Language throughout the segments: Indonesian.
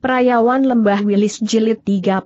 Perayawan Lembah Wilis Jilid 31.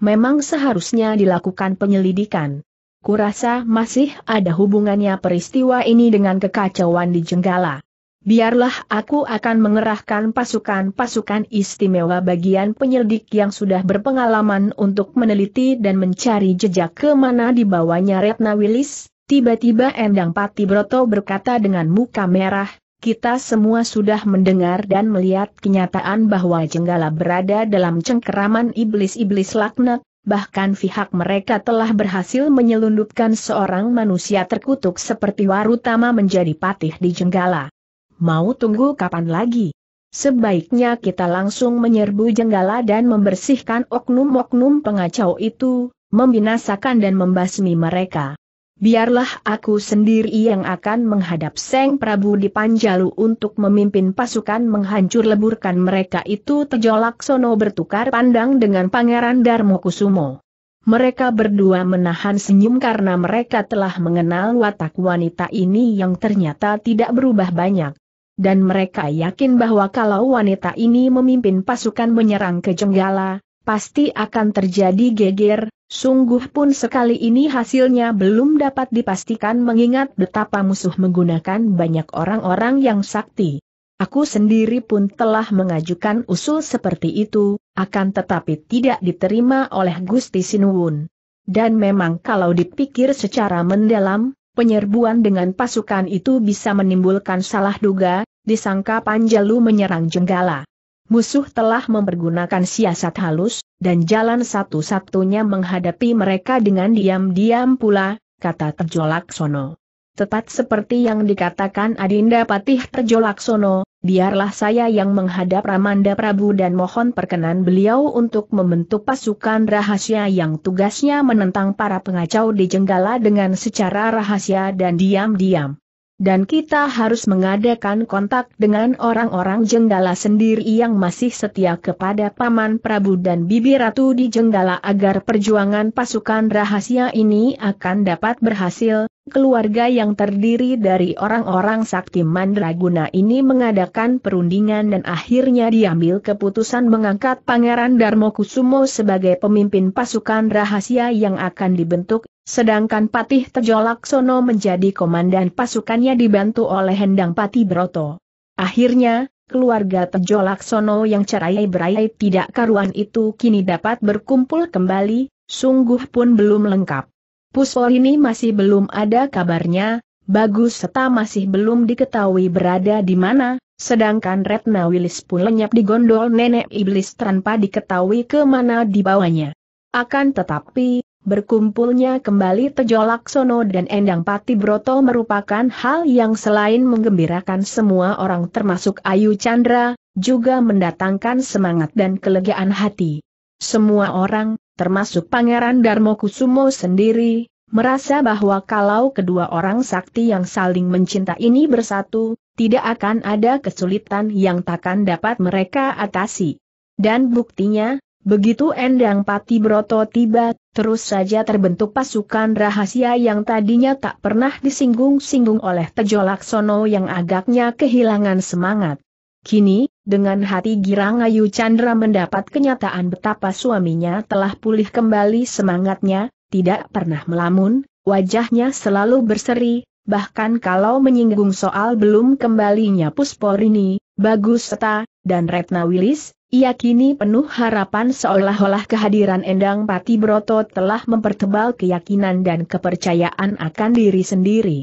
Memang seharusnya dilakukan penyelidikan. Kurasa masih ada hubungannya peristiwa ini dengan kekacauan di Jenggala. Biarlah aku akan mengerahkan pasukan-pasukan istimewa bagian penyelidik yang sudah berpengalaman untuk meneliti dan mencari jejak ke mana dibawanya Retna Wilis. Tiba-tiba Endang Pati Broto berkata dengan muka merah, kita semua sudah mendengar dan melihat kenyataan bahwa Jenggala berada dalam cengkeraman iblis-iblis laknat, bahkan pihak mereka telah berhasil menyelundupkan seorang manusia terkutuk seperti Warutama menjadi patih di Jenggala. Mau tunggu kapan lagi? Sebaiknya kita langsung menyerbu Jenggala dan membersihkan oknum-oknum pengacau itu, membinasakan dan membasmi mereka biarlah aku sendiri yang akan menghadap Seng Prabu di Panjalu untuk memimpin pasukan menghancur leburkan mereka itu Tejolak Sono bertukar pandang dengan Pangeran Darmo Kusumo. Mereka berdua menahan senyum karena mereka telah mengenal watak wanita ini yang ternyata tidak berubah banyak. Dan mereka yakin bahwa kalau wanita ini memimpin pasukan menyerang ke Jenggala, pasti akan terjadi geger, Sungguh pun sekali ini hasilnya belum dapat dipastikan mengingat betapa musuh menggunakan banyak orang-orang yang sakti. Aku sendiri pun telah mengajukan usul seperti itu, akan tetapi tidak diterima oleh Gusti Sinuwun. Dan memang kalau dipikir secara mendalam, penyerbuan dengan pasukan itu bisa menimbulkan salah duga, disangka Panjalu menyerang Jenggala. Musuh telah mempergunakan siasat halus, dan jalan satu-satunya menghadapi mereka dengan diam-diam pula, kata Terjolaksono. Tepat seperti yang dikatakan Adinda Patih Terjolaksono, biarlah saya yang menghadap Ramanda Prabu dan mohon perkenan beliau untuk membentuk pasukan rahasia yang tugasnya menentang para pengacau di Jenggala dengan secara rahasia dan diam-diam dan kita harus mengadakan kontak dengan orang-orang Jenggala sendiri yang masih setia kepada Paman Prabu dan Bibi Ratu di Jenggala agar perjuangan pasukan rahasia ini akan dapat berhasil. Keluarga yang terdiri dari orang-orang sakti Mandraguna ini mengadakan perundingan dan akhirnya diambil keputusan mengangkat Pangeran Darmo Kusumo sebagai pemimpin pasukan rahasia yang akan dibentuk Sedangkan Patih Tejolaksono menjadi komandan pasukannya dibantu oleh Hendang Pati Broto. Akhirnya, keluarga Tejolaksono yang cerai berai tidak karuan itu kini dapat berkumpul kembali, sungguh pun belum lengkap. Puspo ini masih belum ada kabarnya, Bagus serta masih belum diketahui berada di mana, sedangkan Retna Wilis pun lenyap di gondol nenek iblis tanpa diketahui kemana dibawanya. Akan tetapi, Berkumpulnya kembali Tejo Laksono dan Endang Pati Broto merupakan hal yang selain menggembirakan semua orang termasuk Ayu Chandra, juga mendatangkan semangat dan kelegaan hati. Semua orang, termasuk Pangeran Darmo Kusumo sendiri, merasa bahwa kalau kedua orang sakti yang saling mencinta ini bersatu, tidak akan ada kesulitan yang takkan dapat mereka atasi. Dan buktinya, Begitu Endang Pati Broto tiba, terus saja terbentuk pasukan rahasia yang tadinya tak pernah disinggung-singgung oleh Tejo Laksono yang agaknya kehilangan semangat. Kini, dengan hati girang Ayu Chandra mendapat kenyataan betapa suaminya telah pulih kembali semangatnya, tidak pernah melamun, wajahnya selalu berseri, bahkan kalau menyinggung soal belum kembalinya Pusporini, Bagus Seta, dan Retna Wilis, ia kini penuh harapan seolah-olah kehadiran Endang Pati Broto telah mempertebal keyakinan dan kepercayaan akan diri sendiri.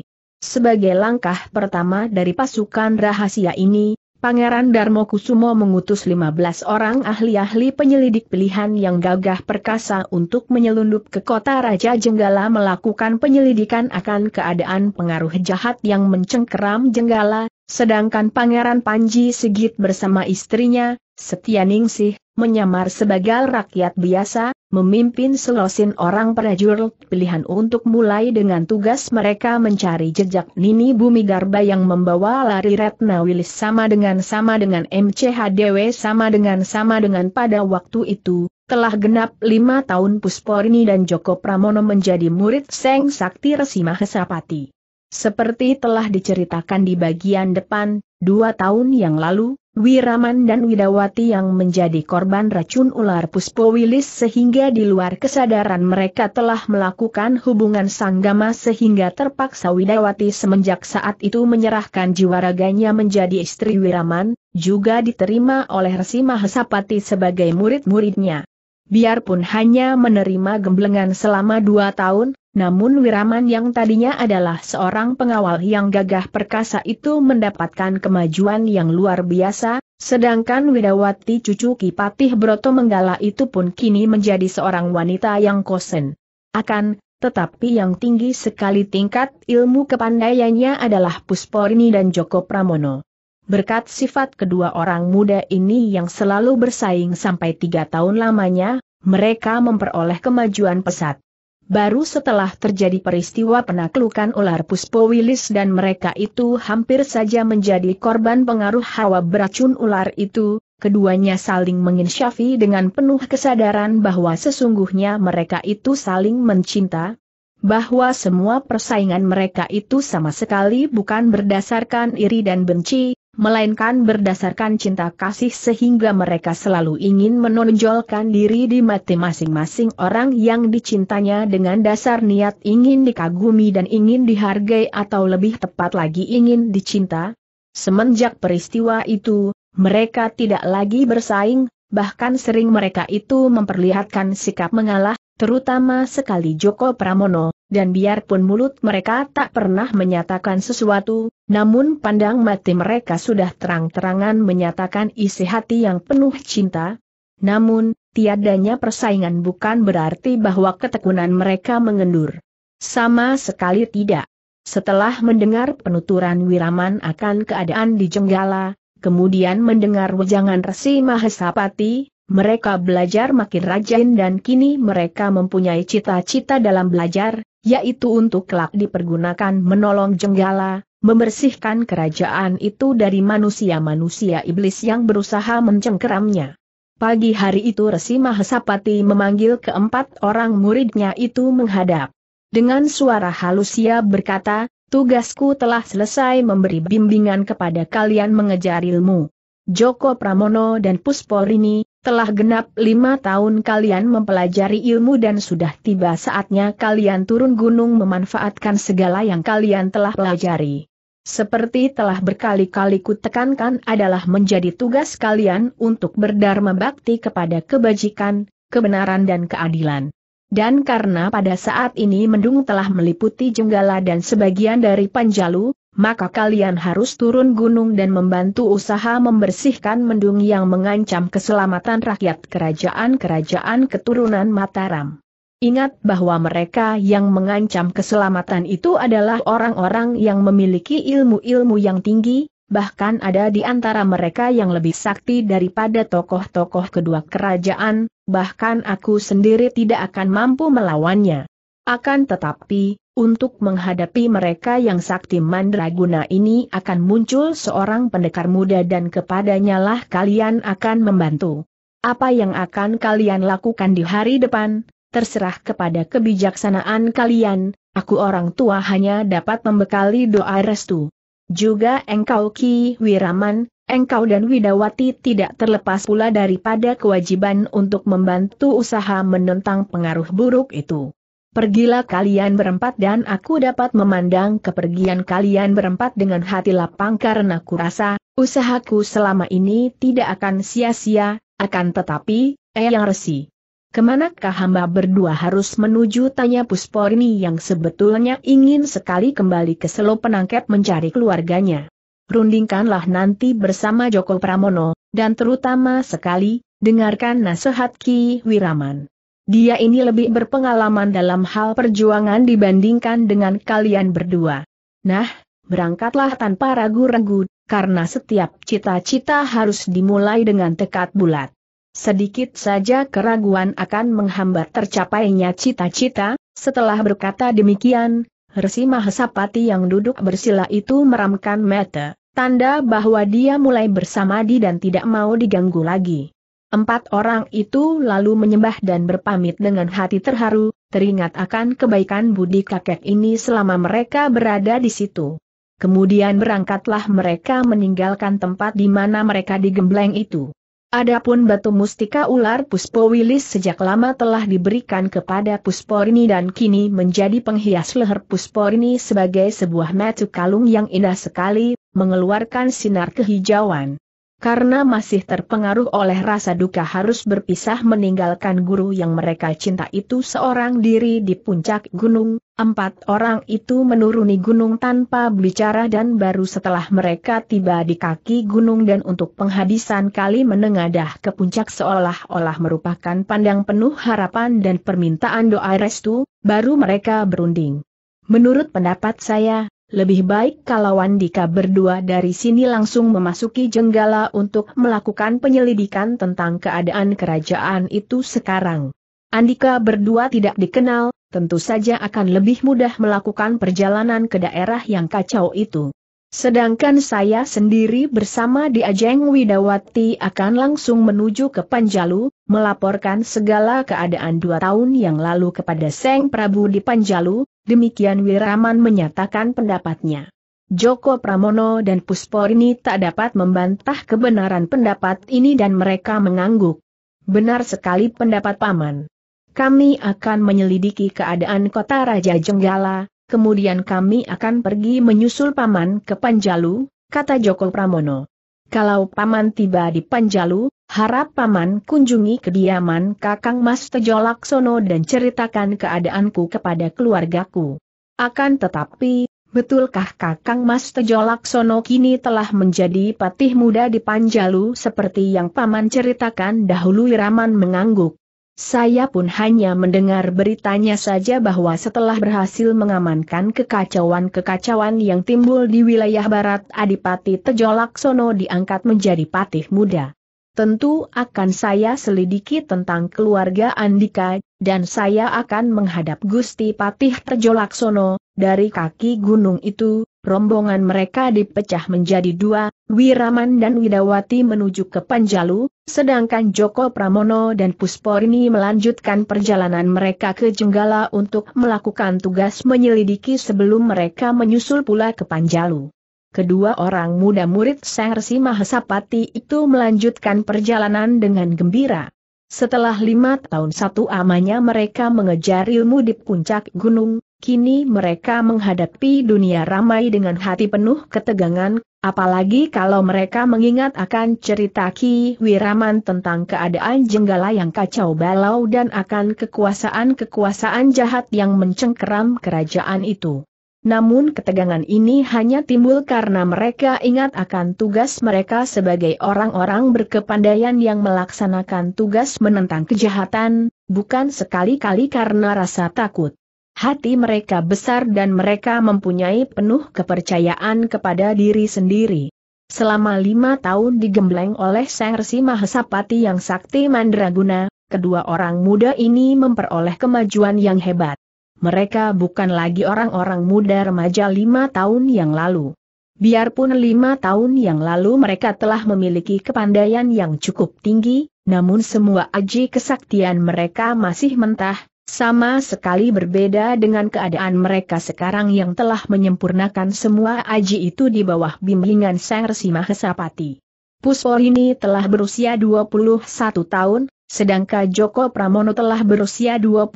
Sebagai langkah pertama dari pasukan rahasia ini, Pangeran Darmo Kusumo mengutus 15 orang ahli-ahli penyelidik pilihan yang gagah perkasa untuk menyelundup ke kota Raja Jenggala melakukan penyelidikan akan keadaan pengaruh jahat yang mencengkeram Jenggala, sedangkan Pangeran Panji Sigit bersama istrinya, Setia Ningsih, menyamar sebagai rakyat biasa, memimpin selosin orang prajurit pilihan untuk mulai dengan tugas mereka mencari jejak Nini Bumi Garba yang membawa lari Retna Wilis sama dengan sama dengan MCHDW sama dengan sama dengan pada waktu itu, telah genap lima tahun Pusporini dan Joko Pramono menjadi murid Seng Sakti Resi Mahesapati. Seperti telah diceritakan di bagian depan, dua tahun yang lalu, Wiraman dan Widawati yang menjadi korban racun ular Puspowilis sehingga di luar kesadaran mereka telah melakukan hubungan sanggama sehingga terpaksa Widawati semenjak saat itu menyerahkan jiwa raganya menjadi istri Wiraman, juga diterima oleh Resi Mahasapati sebagai murid-muridnya. Biarpun hanya menerima gemblengan selama dua tahun, namun Wiraman yang tadinya adalah seorang pengawal yang gagah perkasa itu mendapatkan kemajuan yang luar biasa, sedangkan Widawati cucu Kipatih Broto Menggala itu pun kini menjadi seorang wanita yang kosen. Akan tetapi yang tinggi sekali tingkat ilmu kepandaiannya adalah Pusporini dan Joko Pramono. Berkat sifat kedua orang muda ini yang selalu bersaing sampai tiga tahun lamanya, mereka memperoleh kemajuan pesat. Baru setelah terjadi peristiwa penaklukan ular Puspo Wilis dan mereka itu hampir saja menjadi korban pengaruh hawa beracun ular itu, keduanya saling menginsyafi dengan penuh kesadaran bahwa sesungguhnya mereka itu saling mencinta, bahwa semua persaingan mereka itu sama sekali bukan berdasarkan iri dan benci, melainkan berdasarkan cinta kasih sehingga mereka selalu ingin menonjolkan diri di mati masing-masing orang yang dicintanya dengan dasar niat ingin dikagumi dan ingin dihargai atau lebih tepat lagi ingin dicinta. Semenjak peristiwa itu, mereka tidak lagi bersaing, bahkan sering mereka itu memperlihatkan sikap mengalah, terutama sekali Joko Pramono, dan biarpun mulut mereka tak pernah menyatakan sesuatu, namun pandang mati mereka sudah terang-terangan menyatakan isi hati yang penuh cinta. Namun, tiadanya persaingan bukan berarti bahwa ketekunan mereka mengendur. Sama sekali tidak. Setelah mendengar penuturan Wiraman akan keadaan di Jenggala, kemudian mendengar wejangan Resi Mahesapati, mereka belajar makin rajin dan kini mereka mempunyai cita-cita dalam belajar, yaitu untuk kelak dipergunakan menolong Jenggala, membersihkan kerajaan itu dari manusia-manusia iblis yang berusaha mencengkeramnya. Pagi hari itu Resi Mahesapati memanggil keempat orang muridnya itu menghadap. Dengan suara halus ia berkata, tugasku telah selesai memberi bimbingan kepada kalian mengejar ilmu. Joko Pramono dan Pusporini, telah genap lima tahun kalian mempelajari ilmu dan sudah tiba saatnya kalian turun gunung memanfaatkan segala yang kalian telah pelajari. Seperti telah berkali-kali kutekankan adalah menjadi tugas kalian untuk berdharma bakti kepada kebajikan, kebenaran dan keadilan. Dan karena pada saat ini mendung telah meliputi Jenggala dan sebagian dari Panjalu, maka kalian harus turun gunung dan membantu usaha membersihkan mendung yang mengancam keselamatan rakyat kerajaan-kerajaan keturunan Mataram. Ingat bahwa mereka yang mengancam keselamatan itu adalah orang-orang yang memiliki ilmu-ilmu yang tinggi, bahkan ada di antara mereka yang lebih sakti daripada tokoh-tokoh kedua kerajaan, bahkan aku sendiri tidak akan mampu melawannya. Akan tetapi, untuk menghadapi mereka yang sakti mandraguna ini akan muncul seorang pendekar muda dan kepadanya lah kalian akan membantu. Apa yang akan kalian lakukan di hari depan, terserah kepada kebijaksanaan kalian, aku orang tua hanya dapat membekali doa restu. Juga engkau Ki Wiraman, engkau dan Widawati tidak terlepas pula daripada kewajiban untuk membantu usaha menentang pengaruh buruk itu. Pergilah kalian berempat dan aku dapat memandang kepergian kalian berempat dengan hati lapang karena kurasa, usahaku selama ini tidak akan sia-sia, akan tetapi, eh yang resi. Kemanakah hamba berdua harus menuju tanya Pusporni yang sebetulnya ingin sekali kembali ke selo penangkep mencari keluarganya. Rundingkanlah nanti bersama Joko Pramono, dan terutama sekali, dengarkan nasihat Ki Wiraman. Dia ini lebih berpengalaman dalam hal perjuangan dibandingkan dengan kalian berdua. Nah, berangkatlah tanpa ragu-ragu, karena setiap cita-cita harus dimulai dengan tekad bulat. Sedikit saja keraguan akan menghambat tercapainya cita-cita, setelah berkata demikian, Resi Mahesapati yang duduk bersila itu meramkan mata, tanda bahwa dia mulai bersamadi dan tidak mau diganggu lagi. Empat orang itu lalu menyembah dan berpamit dengan hati terharu, teringat akan kebaikan budi kakek ini selama mereka berada di situ. Kemudian berangkatlah mereka meninggalkan tempat di mana mereka digembleng itu. Adapun batu mustika ular Puspowilis sejak lama telah diberikan kepada Pusporini dan kini menjadi penghias leher Pusporini sebagai sebuah metu kalung yang indah sekali, mengeluarkan sinar kehijauan. Karena masih terpengaruh oleh rasa duka harus berpisah meninggalkan guru yang mereka cinta itu seorang diri di puncak gunung, empat orang itu menuruni gunung tanpa bicara dan baru setelah mereka tiba di kaki gunung dan untuk penghabisan kali menengadah ke puncak seolah-olah merupakan pandang penuh harapan dan permintaan doa restu, baru mereka berunding. Menurut pendapat saya, lebih baik kalau Andika berdua dari sini langsung memasuki jenggala untuk melakukan penyelidikan tentang keadaan kerajaan itu sekarang. Andika berdua tidak dikenal, tentu saja akan lebih mudah melakukan perjalanan ke daerah yang kacau itu. Sedangkan saya sendiri bersama Diajeng Widawati akan langsung menuju ke Panjalu, melaporkan segala keadaan dua tahun yang lalu kepada Seng Prabu di Panjalu, Demikian Wiraman menyatakan pendapatnya. Joko Pramono dan Pusporini tak dapat membantah kebenaran pendapat ini dan mereka mengangguk. Benar sekali pendapat Paman. Kami akan menyelidiki keadaan kota Raja Jenggala, kemudian kami akan pergi menyusul Paman ke Panjalu, kata Joko Pramono. Kalau Paman tiba di Panjalu, Harap Paman kunjungi kediaman Kakang Mas Tejo Laksono dan ceritakan keadaanku kepada keluargaku. Akan tetapi, betulkah Kakang Mas Tejo Laksono kini telah menjadi patih muda di Panjalu seperti yang Paman ceritakan dahulu Iraman mengangguk. Saya pun hanya mendengar beritanya saja bahwa setelah berhasil mengamankan kekacauan-kekacauan yang timbul di wilayah barat Adipati Tejolaksono diangkat menjadi patih muda tentu akan saya selidiki tentang keluarga Andika, dan saya akan menghadap Gusti Patih Terjolaksono, dari kaki gunung itu, rombongan mereka dipecah menjadi dua, Wiraman dan Widawati menuju ke Panjalu, sedangkan Joko Pramono dan Pusporini melanjutkan perjalanan mereka ke Jenggala untuk melakukan tugas menyelidiki sebelum mereka menyusul pula ke Panjalu. Kedua orang muda murid Sang Mahasapati itu melanjutkan perjalanan dengan gembira. Setelah lima tahun satu amanya mereka mengejar ilmu di puncak gunung, kini mereka menghadapi dunia ramai dengan hati penuh ketegangan, apalagi kalau mereka mengingat akan cerita Ki Wiraman tentang keadaan jenggala yang kacau balau dan akan kekuasaan-kekuasaan jahat yang mencengkeram kerajaan itu. Namun ketegangan ini hanya timbul karena mereka ingat akan tugas mereka sebagai orang-orang berkepandaian yang melaksanakan tugas menentang kejahatan, bukan sekali-kali karena rasa takut. Hati mereka besar dan mereka mempunyai penuh kepercayaan kepada diri sendiri. Selama lima tahun digembleng oleh Sang Resi Mahasapati yang sakti mandraguna, kedua orang muda ini memperoleh kemajuan yang hebat. Mereka bukan lagi orang-orang muda remaja lima tahun yang lalu. Biarpun lima tahun yang lalu mereka telah memiliki kepandaian yang cukup tinggi, namun semua aji kesaktian mereka masih mentah, sama sekali berbeda dengan keadaan mereka sekarang yang telah menyempurnakan semua aji itu di bawah bimbingan Sang Resi Mahesapati. Puspol ini telah berusia 21 tahun, sedangkan Joko Pramono telah berusia 22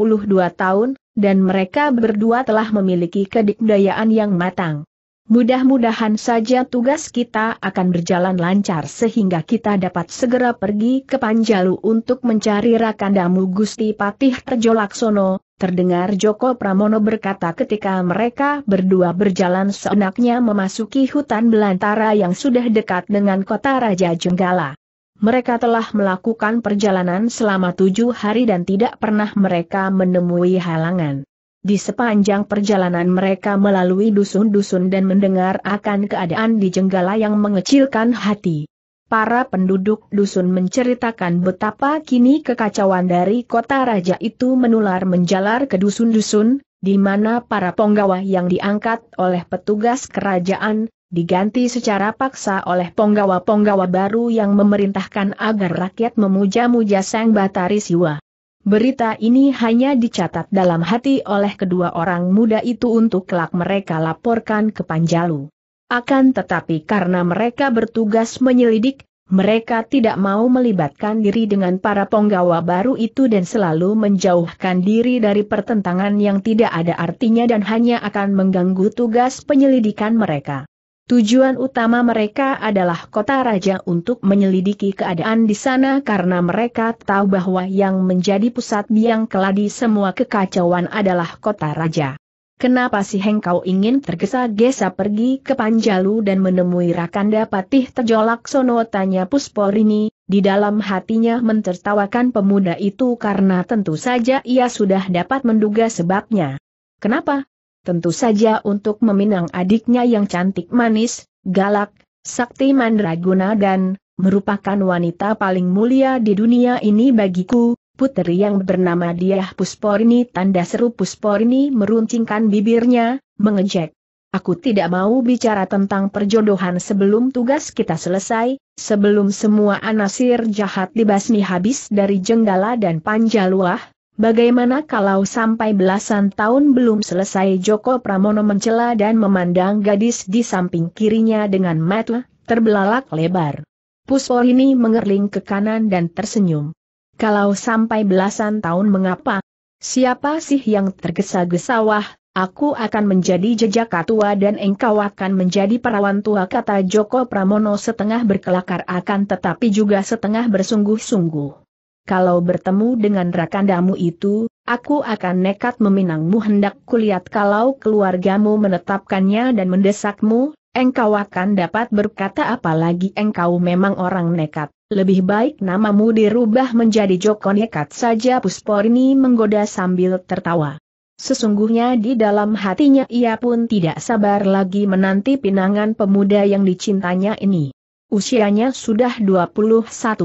tahun, dan mereka berdua telah memiliki kedikdayaan yang matang. Mudah-mudahan saja tugas kita akan berjalan lancar sehingga kita dapat segera pergi ke Panjalu untuk mencari Rakandamu Gusti Patih Terjolaksono, terdengar Joko Pramono berkata ketika mereka berdua berjalan seenaknya memasuki hutan belantara yang sudah dekat dengan kota Raja Jenggala. Mereka telah melakukan perjalanan selama tujuh hari dan tidak pernah mereka menemui halangan. Di sepanjang perjalanan mereka melalui dusun-dusun dan mendengar akan keadaan di Jenggala yang mengecilkan hati. Para penduduk dusun menceritakan betapa kini kekacauan dari kota raja itu menular menjalar ke dusun-dusun, di mana para penggawa yang diangkat oleh petugas kerajaan, diganti secara paksa oleh ponggawa-ponggawa baru yang memerintahkan agar rakyat memuja-muja Sang Batari Siwa. Berita ini hanya dicatat dalam hati oleh kedua orang muda itu untuk kelak mereka laporkan ke Panjalu. Akan tetapi karena mereka bertugas menyelidik, mereka tidak mau melibatkan diri dengan para penggawa baru itu dan selalu menjauhkan diri dari pertentangan yang tidak ada artinya dan hanya akan mengganggu tugas penyelidikan mereka. Tujuan utama mereka adalah kota raja untuk menyelidiki keadaan di sana karena mereka tahu bahwa yang menjadi pusat biang keladi semua kekacauan adalah kota raja. Kenapa si Hengkau ingin tergesa-gesa pergi ke Panjalu dan menemui Rakanda Patih terjolak sono tanya Pusporini, di dalam hatinya mentertawakan pemuda itu karena tentu saja ia sudah dapat menduga sebabnya. Kenapa? tentu saja untuk meminang adiknya yang cantik manis, galak, sakti mandraguna dan, merupakan wanita paling mulia di dunia ini bagiku, putri yang bernama Diah Pusporini tanda seru Pusporini meruncingkan bibirnya, mengejek. Aku tidak mau bicara tentang perjodohan sebelum tugas kita selesai, sebelum semua anasir jahat dibasmi habis dari Jenggala dan Panjaluah, Bagaimana kalau sampai belasan tahun belum selesai Joko Pramono mencela dan memandang gadis di samping kirinya dengan mata terbelalak lebar. Puspo ini mengerling ke kanan dan tersenyum. Kalau sampai belasan tahun mengapa? Siapa sih yang tergesa-gesa wah, aku akan menjadi jejak tua dan engkau akan menjadi perawan tua kata Joko Pramono setengah berkelakar akan tetapi juga setengah bersungguh-sungguh kalau bertemu dengan rakandamu itu, aku akan nekat meminangmu hendak kulihat kalau keluargamu menetapkannya dan mendesakmu, engkau akan dapat berkata apalagi engkau memang orang nekat. Lebih baik namamu dirubah menjadi Joko Nekat saja Pusporini menggoda sambil tertawa. Sesungguhnya di dalam hatinya ia pun tidak sabar lagi menanti pinangan pemuda yang dicintanya ini. Usianya sudah 21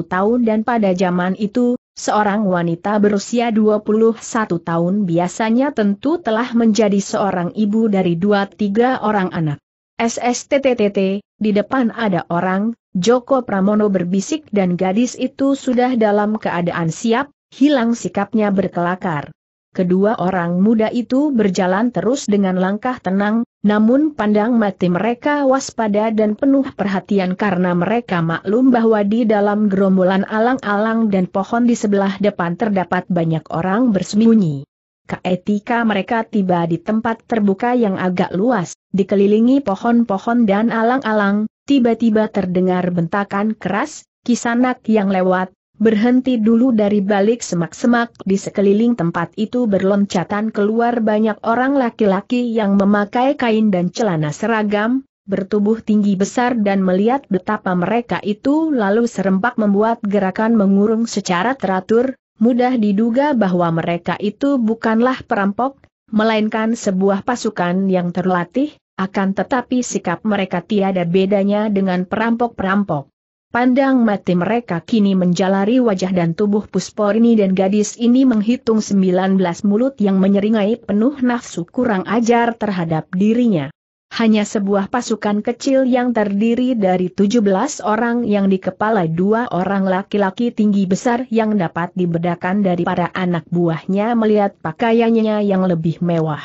tahun dan pada zaman itu, seorang wanita berusia 21 tahun biasanya tentu telah menjadi seorang ibu dari dua tiga orang anak. SSTTTT, di depan ada orang, Joko Pramono berbisik dan gadis itu sudah dalam keadaan siap, hilang sikapnya berkelakar. Kedua orang muda itu berjalan terus dengan langkah tenang, namun pandang mati mereka waspada dan penuh perhatian karena mereka maklum bahwa di dalam gerombolan alang-alang dan pohon di sebelah depan terdapat banyak orang bersembunyi. Keetika mereka tiba di tempat terbuka yang agak luas, dikelilingi pohon-pohon dan alang-alang, tiba-tiba terdengar bentakan keras, kisanak yang lewat, berhenti dulu dari balik semak-semak di sekeliling tempat itu berloncatan keluar banyak orang laki-laki yang memakai kain dan celana seragam, bertubuh tinggi besar dan melihat betapa mereka itu lalu serempak membuat gerakan mengurung secara teratur, mudah diduga bahwa mereka itu bukanlah perampok, melainkan sebuah pasukan yang terlatih, akan tetapi sikap mereka tiada bedanya dengan perampok-perampok. Pandang mati mereka kini menjalari wajah dan tubuh Pusporini dan gadis ini menghitung 19 mulut yang menyeringai penuh nafsu kurang ajar terhadap dirinya. Hanya sebuah pasukan kecil yang terdiri dari 17 orang yang dikepalai dua orang laki-laki tinggi besar yang dapat dibedakan dari para anak buahnya melihat pakaiannya yang lebih mewah.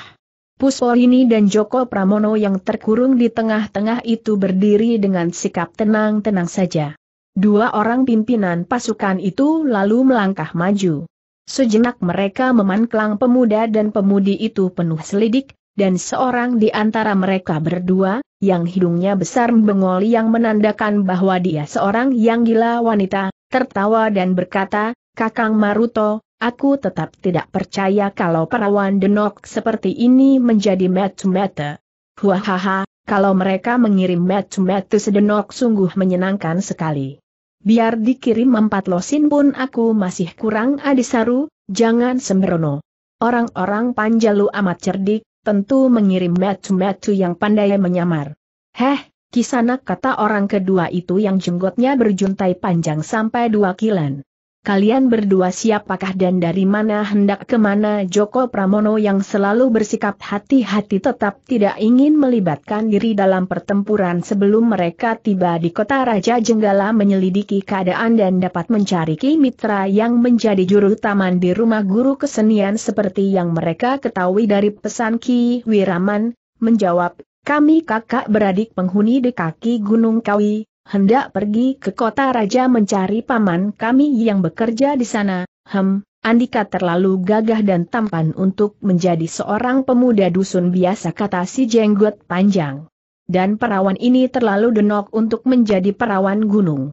Pusporini dan Joko Pramono yang terkurung di tengah-tengah itu berdiri dengan sikap tenang-tenang saja. Dua orang pimpinan pasukan itu lalu melangkah maju. Sejenak mereka memanklang pemuda dan pemudi itu penuh selidik, dan seorang di antara mereka berdua, yang hidungnya besar bengol yang menandakan bahwa dia seorang yang gila wanita, tertawa dan berkata, Kakang Maruto, aku tetap tidak percaya kalau perawan denok seperti ini menjadi metu Wahaha, Huahaha, kalau mereka mengirim metu sedenok sungguh menyenangkan sekali biar dikirim empat losin pun aku masih kurang adisaru, jangan sembrono. Orang-orang panjalu amat cerdik, tentu mengirim metu-metu yang pandai menyamar. Heh, kisanak kata orang kedua itu yang jenggotnya berjuntai panjang sampai dua kilan kalian berdua siapakah dan dari mana hendak kemana Joko Pramono yang selalu bersikap hati-hati tetap tidak ingin melibatkan diri dalam pertempuran sebelum mereka tiba di kota Raja Jenggala menyelidiki keadaan dan dapat mencari Ki Mitra yang menjadi juru taman di rumah guru kesenian seperti yang mereka ketahui dari pesan Ki Wiraman, menjawab, kami kakak beradik penghuni di kaki Gunung Kawi, hendak pergi ke kota raja mencari paman kami yang bekerja di sana, hem, Andika terlalu gagah dan tampan untuk menjadi seorang pemuda dusun biasa kata si jenggot panjang. Dan perawan ini terlalu denok untuk menjadi perawan gunung.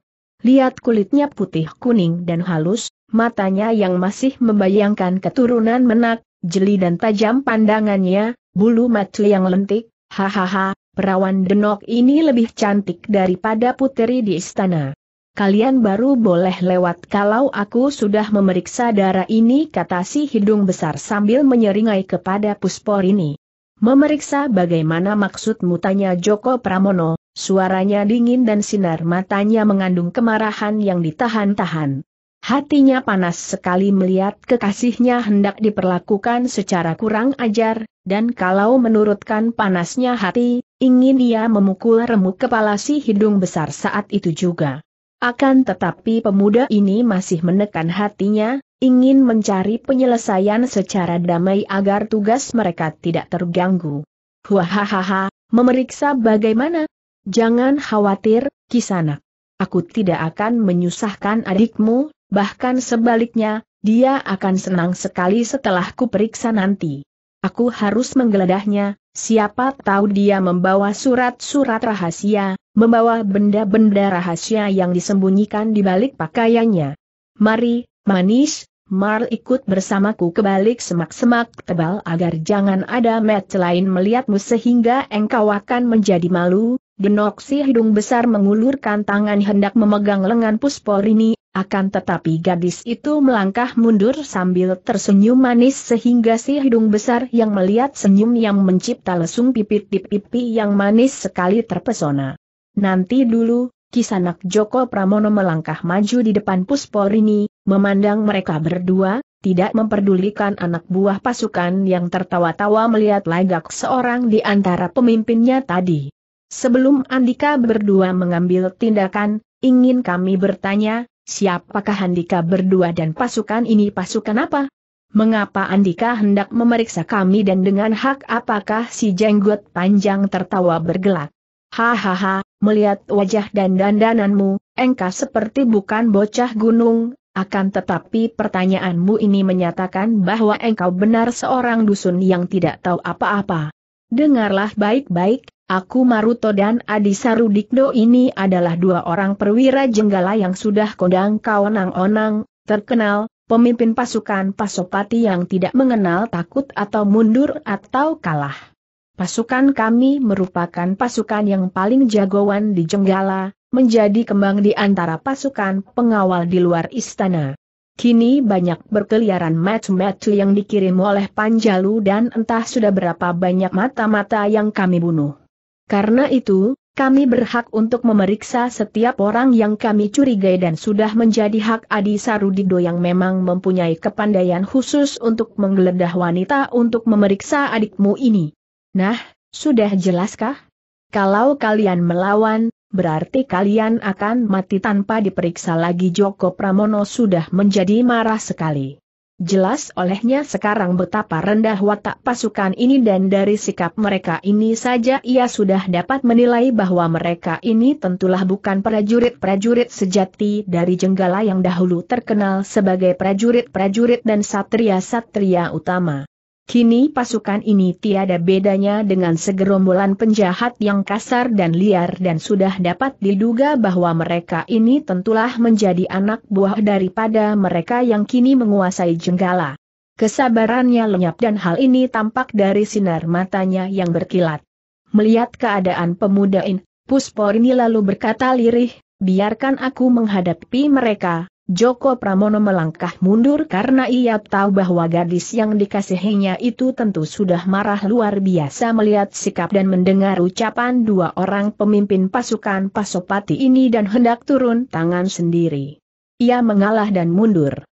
Lihat kulitnya putih kuning dan halus, matanya yang masih membayangkan keturunan menak, jeli dan tajam pandangannya, bulu mata yang lentik, hahaha, perawan denok ini lebih cantik daripada puteri di istana. Kalian baru boleh lewat kalau aku sudah memeriksa darah ini kata si hidung besar sambil menyeringai kepada puspor ini. Memeriksa bagaimana maksudmu tanya Joko Pramono, suaranya dingin dan sinar matanya mengandung kemarahan yang ditahan-tahan. Hatinya panas sekali melihat kekasihnya hendak diperlakukan secara kurang ajar, dan kalau menurutkan panasnya hati, Ingin ia memukul remuk kepala si hidung besar saat itu juga. Akan tetapi pemuda ini masih menekan hatinya, ingin mencari penyelesaian secara damai agar tugas mereka tidak terganggu. Hahaha, memeriksa bagaimana? Jangan khawatir, Kisanak. Aku tidak akan menyusahkan adikmu, bahkan sebaliknya, dia akan senang sekali setelah kuperiksa nanti. Aku harus menggeledahnya, Siapa tahu dia membawa surat-surat rahasia, membawa benda-benda rahasia yang disembunyikan di balik pakaiannya. Mari, manis, Mar ikut bersamaku ke balik semak-semak tebal agar jangan ada match lain melihatmu sehingga engkau akan menjadi malu, Genoksi hidung besar mengulurkan tangan hendak memegang lengan Pusporini, akan tetapi gadis itu melangkah mundur sambil tersenyum manis sehingga si hidung besar yang melihat senyum yang mencipta lesung pipit di pipi yang manis sekali terpesona. Nanti dulu, kisanak Joko Pramono melangkah maju di depan Pusporini, memandang mereka berdua, tidak memperdulikan anak buah pasukan yang tertawa-tawa melihat lagak seorang di antara pemimpinnya tadi. Sebelum Andika berdua mengambil tindakan, ingin kami bertanya, siapakah Andika berdua dan pasukan ini pasukan apa? Mengapa Andika hendak memeriksa kami dan dengan hak apakah si jenggot panjang tertawa bergelak? Hahaha, melihat wajah dan dandananmu, engkau seperti bukan bocah gunung, akan tetapi pertanyaanmu ini menyatakan bahwa engkau benar seorang dusun yang tidak tahu apa-apa. Dengarlah baik-baik, Aku Maruto dan Adi Sarudikdo ini adalah dua orang perwira jenggala yang sudah kondang kaonang-onang, terkenal, pemimpin pasukan Pasopati yang tidak mengenal takut atau mundur atau kalah. Pasukan kami merupakan pasukan yang paling jagoan di Jenggala, menjadi kembang di antara pasukan pengawal di luar istana. Kini banyak berkeliaran match-match yang dikirim oleh Panjalu dan entah sudah berapa banyak mata-mata yang kami bunuh. Karena itu, kami berhak untuk memeriksa setiap orang yang kami curigai dan sudah menjadi hak Adi Sarudido yang memang mempunyai kepandaian khusus untuk menggeledah wanita untuk memeriksa adikmu ini. Nah, sudah jelaskah? Kalau kalian melawan, berarti kalian akan mati tanpa diperiksa lagi Joko Pramono sudah menjadi marah sekali. Jelas olehnya sekarang betapa rendah watak pasukan ini dan dari sikap mereka ini saja ia sudah dapat menilai bahwa mereka ini tentulah bukan prajurit-prajurit sejati dari Jenggala yang dahulu terkenal sebagai prajurit-prajurit dan satria-satria utama. Kini pasukan ini tiada bedanya dengan segerombolan penjahat yang kasar dan liar dan sudah dapat diduga bahwa mereka ini tentulah menjadi anak buah daripada mereka yang kini menguasai Jenggala. Kesabarannya lenyap dan hal ini tampak dari sinar matanya yang berkilat. Melihat keadaan pemuda ini, Puspor ini lalu berkata lirih, biarkan aku menghadapi mereka, Joko Pramono melangkah mundur karena ia tahu bahwa gadis yang dikasihinya itu tentu sudah marah luar biasa melihat sikap dan mendengar ucapan dua orang pemimpin pasukan Pasopati ini dan hendak turun tangan sendiri. Ia mengalah dan mundur.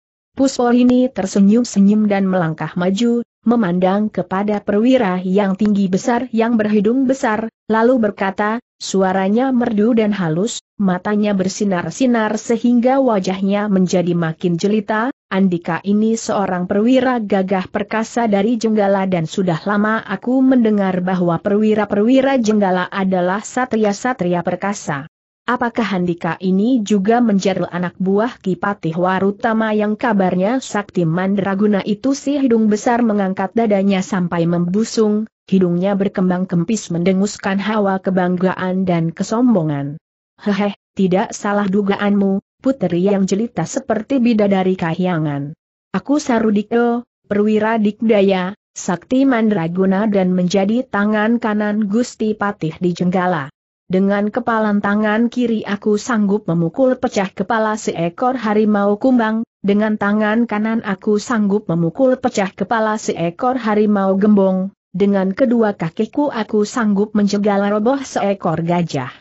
ini tersenyum-senyum dan melangkah maju, memandang kepada perwira yang tinggi besar yang berhidung besar, lalu berkata, suaranya merdu dan halus, matanya bersinar-sinar sehingga wajahnya menjadi makin jelita, Andika ini seorang perwira gagah perkasa dari Jenggala dan sudah lama aku mendengar bahwa perwira-perwira Jenggala adalah satria-satria perkasa. Apakah Andika ini juga menjadi anak buah Kipatih Warutama yang kabarnya Sakti Mandraguna itu si hidung besar mengangkat dadanya sampai membusung, hidungnya berkembang kempis mendenguskan hawa kebanggaan dan kesombongan. Hehe, tidak salah dugaanmu, puteri yang jelita seperti bidadari kahyangan. Aku Sarudiko, perwira dikdaya, sakti mandraguna dan menjadi tangan kanan Gusti Patih di Jenggala. Dengan kepalan tangan kiri aku sanggup memukul pecah kepala seekor harimau kumbang, dengan tangan kanan aku sanggup memukul pecah kepala seekor harimau gembong, dengan kedua kakiku aku sanggup mencegah roboh seekor gajah.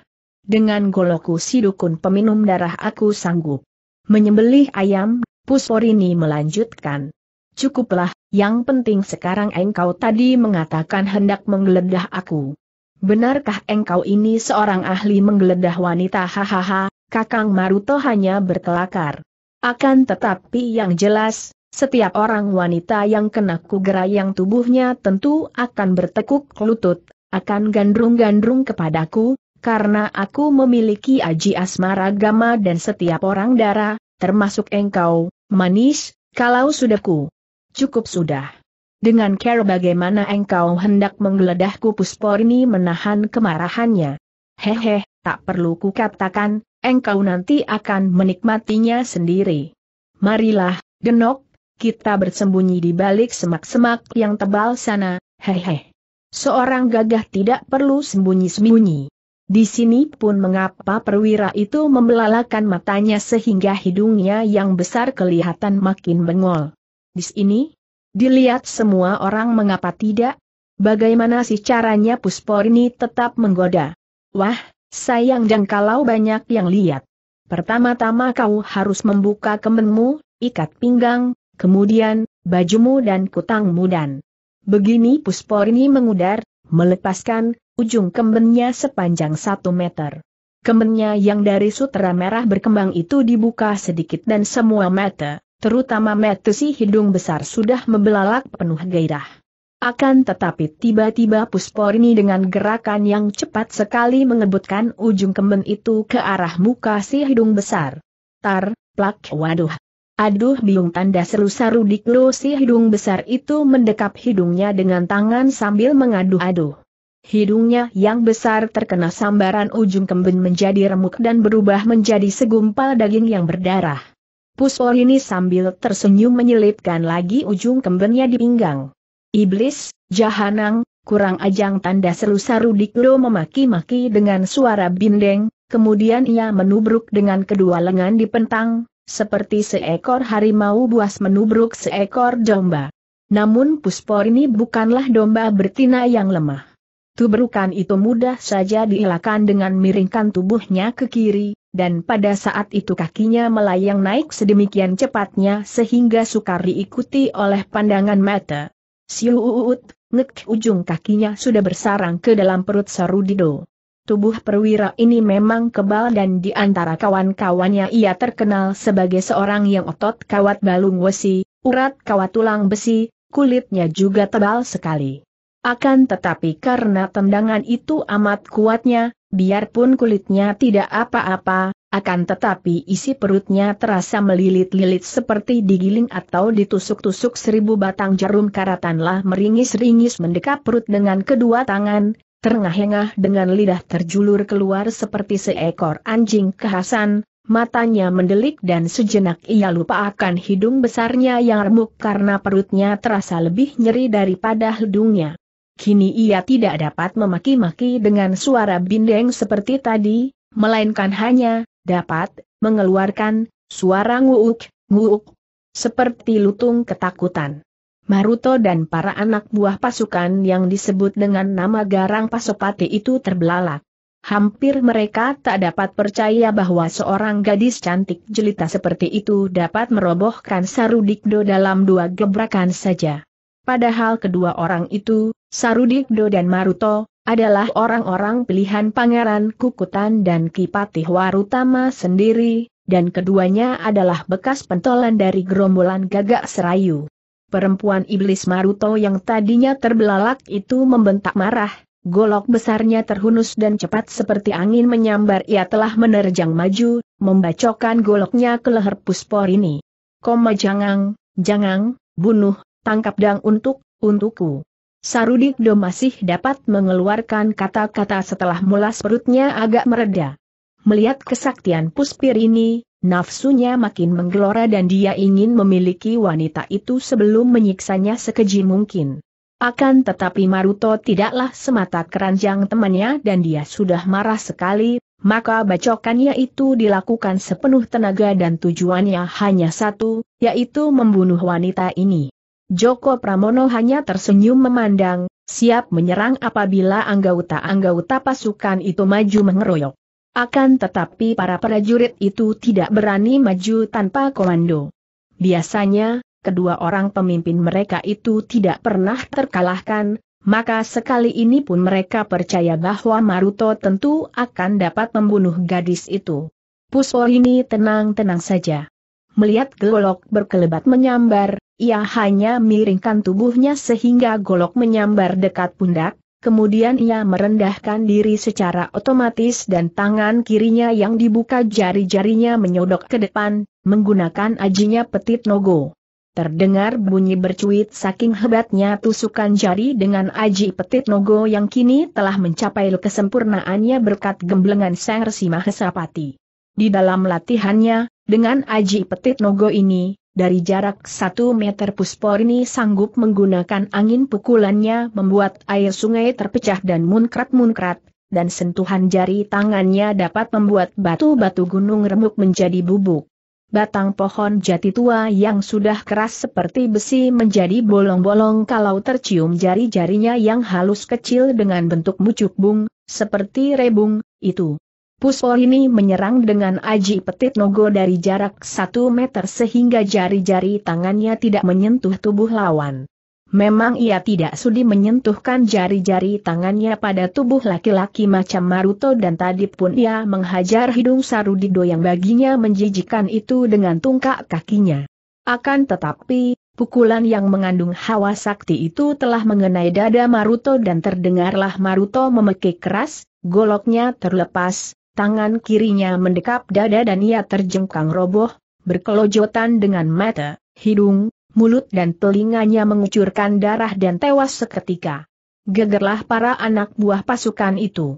Dengan goloku si peminum darah aku sanggup. Menyembelih ayam, Pusporini melanjutkan. Cukuplah, yang penting sekarang engkau tadi mengatakan hendak menggeledah aku. Benarkah engkau ini seorang ahli menggeledah wanita hahaha, kakang Maruto hanya berkelakar. Akan tetapi yang jelas, setiap orang wanita yang kena kugera yang tubuhnya tentu akan bertekuk lutut, akan gandrung-gandrung kepadaku, karena aku memiliki aji asmara gama dan setiap orang darah, termasuk engkau, manis, kalau sudahku. Cukup sudah. Dengan care bagaimana engkau hendak menggeledahku Pusporni menahan kemarahannya. Hehe, tak perlu ku katakan, engkau nanti akan menikmatinya sendiri. Marilah, genok, kita bersembunyi di balik semak-semak yang tebal sana, hehe. Seorang gagah tidak perlu sembunyi-sembunyi. Di sini pun mengapa perwira itu membelalakan matanya sehingga hidungnya yang besar kelihatan makin bengol. Di sini, dilihat semua orang mengapa tidak? Bagaimana sih caranya Pusporni tetap menggoda? Wah, sayang dan kalau banyak yang lihat. Pertama-tama kau harus membuka kemenmu, ikat pinggang, kemudian, bajumu dan kutangmu dan. Begini Pusporni mengudar, melepaskan ujung kembennya sepanjang satu meter. Kembennya yang dari sutera merah berkembang itu dibuka sedikit dan semua mata, terutama mata si hidung besar sudah membelalak penuh gairah. Akan tetapi tiba-tiba Pusporini dengan gerakan yang cepat sekali mengebutkan ujung kemen itu ke arah muka si hidung besar. Tar, plak, waduh, Aduh biung tanda seru saru lo si hidung besar itu mendekap hidungnya dengan tangan sambil mengadu-adu. Hidungnya yang besar terkena sambaran ujung kembun menjadi remuk dan berubah menjadi segumpal daging yang berdarah. Puspol ini sambil tersenyum menyelipkan lagi ujung kembennya di pinggang. Iblis, jahanang, kurang ajang tanda seru saru lo memaki-maki dengan suara bindeng, kemudian ia menubruk dengan kedua lengan di pentang, seperti seekor harimau buas menubruk seekor domba. Namun Puspor ini bukanlah domba bertina yang lemah. Tubrukan itu mudah saja dielakkan dengan miringkan tubuhnya ke kiri, dan pada saat itu kakinya melayang naik sedemikian cepatnya sehingga sukar diikuti oleh pandangan mata. Siuut, ngek ujung kakinya sudah bersarang ke dalam perut Sarudido. Tubuh perwira ini memang kebal dan di antara kawan-kawannya ia terkenal sebagai seorang yang otot kawat balung besi, urat kawat tulang besi, kulitnya juga tebal sekali. Akan tetapi karena tendangan itu amat kuatnya, biarpun kulitnya tidak apa-apa, akan tetapi isi perutnya terasa melilit-lilit seperti digiling atau ditusuk-tusuk seribu batang jarum karatanlah meringis-ringis mendekap perut dengan kedua tangan, terengah-engah dengan lidah terjulur keluar seperti seekor anjing kehasan, matanya mendelik dan sejenak ia lupa akan hidung besarnya yang remuk karena perutnya terasa lebih nyeri daripada hidungnya. Kini ia tidak dapat memaki-maki dengan suara bindeng seperti tadi, melainkan hanya, dapat, mengeluarkan, suara nguuk, nguuk, seperti lutung ketakutan. Maruto dan para anak buah pasukan yang disebut dengan nama Garang Pasopati itu terbelalak. Hampir mereka tak dapat percaya bahwa seorang gadis cantik jelita seperti itu dapat merobohkan Sarudikdo dalam dua gebrakan saja. Padahal kedua orang itu, Sarudikdo dan Maruto, adalah orang-orang pilihan Pangeran Kukutan dan Kipatih Warutama sendiri, dan keduanya adalah bekas pentolan dari gerombolan gagak serayu. Perempuan iblis Maruto yang tadinya terbelalak itu membentak marah, golok besarnya terhunus dan cepat seperti angin menyambar ia telah menerjang maju, membacokan goloknya ke leher puspor ini. Koma jangang, jangang, bunuh, tangkap dang untuk, untukku. Sarudikdo masih dapat mengeluarkan kata-kata setelah mulas perutnya agak mereda. Melihat kesaktian puspir ini, Nafsunya makin menggelora dan dia ingin memiliki wanita itu sebelum menyiksanya sekeji mungkin. Akan tetapi Maruto tidaklah semata keranjang temannya dan dia sudah marah sekali, maka bacokannya itu dilakukan sepenuh tenaga dan tujuannya hanya satu, yaitu membunuh wanita ini. Joko Pramono hanya tersenyum memandang, siap menyerang apabila anggota-anggota pasukan itu maju mengeroyok. Akan tetapi para prajurit itu tidak berani maju tanpa komando. Biasanya, kedua orang pemimpin mereka itu tidak pernah terkalahkan, maka sekali ini pun mereka percaya bahwa Maruto tentu akan dapat membunuh gadis itu. Puspo ini tenang-tenang saja. Melihat golok berkelebat menyambar, ia hanya miringkan tubuhnya sehingga golok menyambar dekat pundak, Kemudian ia merendahkan diri secara otomatis dan tangan kirinya yang dibuka jari-jarinya menyodok ke depan, menggunakan ajinya petit nogo. Terdengar bunyi bercuit saking hebatnya tusukan jari dengan aji petit nogo yang kini telah mencapai kesempurnaannya berkat gemblengan Sang Resi Mahesapati. Di dalam latihannya, dengan aji petit nogo ini, dari jarak satu meter puspor sanggup menggunakan angin pukulannya membuat air sungai terpecah dan munkrat-munkrat, dan sentuhan jari tangannya dapat membuat batu-batu gunung remuk menjadi bubuk. Batang pohon jati tua yang sudah keras seperti besi menjadi bolong-bolong kalau tercium jari-jarinya yang halus kecil dengan bentuk mucuk bung, seperti rebung, itu. Puspo ini menyerang dengan aji petit nogo dari jarak satu meter sehingga jari-jari tangannya tidak menyentuh tubuh lawan. Memang ia tidak sudi menyentuhkan jari-jari tangannya pada tubuh laki-laki macam Maruto dan tadi pun ia menghajar hidung Sarudido yang baginya menjijikan itu dengan tungkak kakinya. Akan tetapi, pukulan yang mengandung hawa sakti itu telah mengenai dada Maruto dan terdengarlah Maruto memekik keras, goloknya terlepas, tangan kirinya mendekap dada dan ia terjengkang roboh, berkelojotan dengan mata, hidung, mulut dan telinganya mengucurkan darah dan tewas seketika. Gegerlah para anak buah pasukan itu.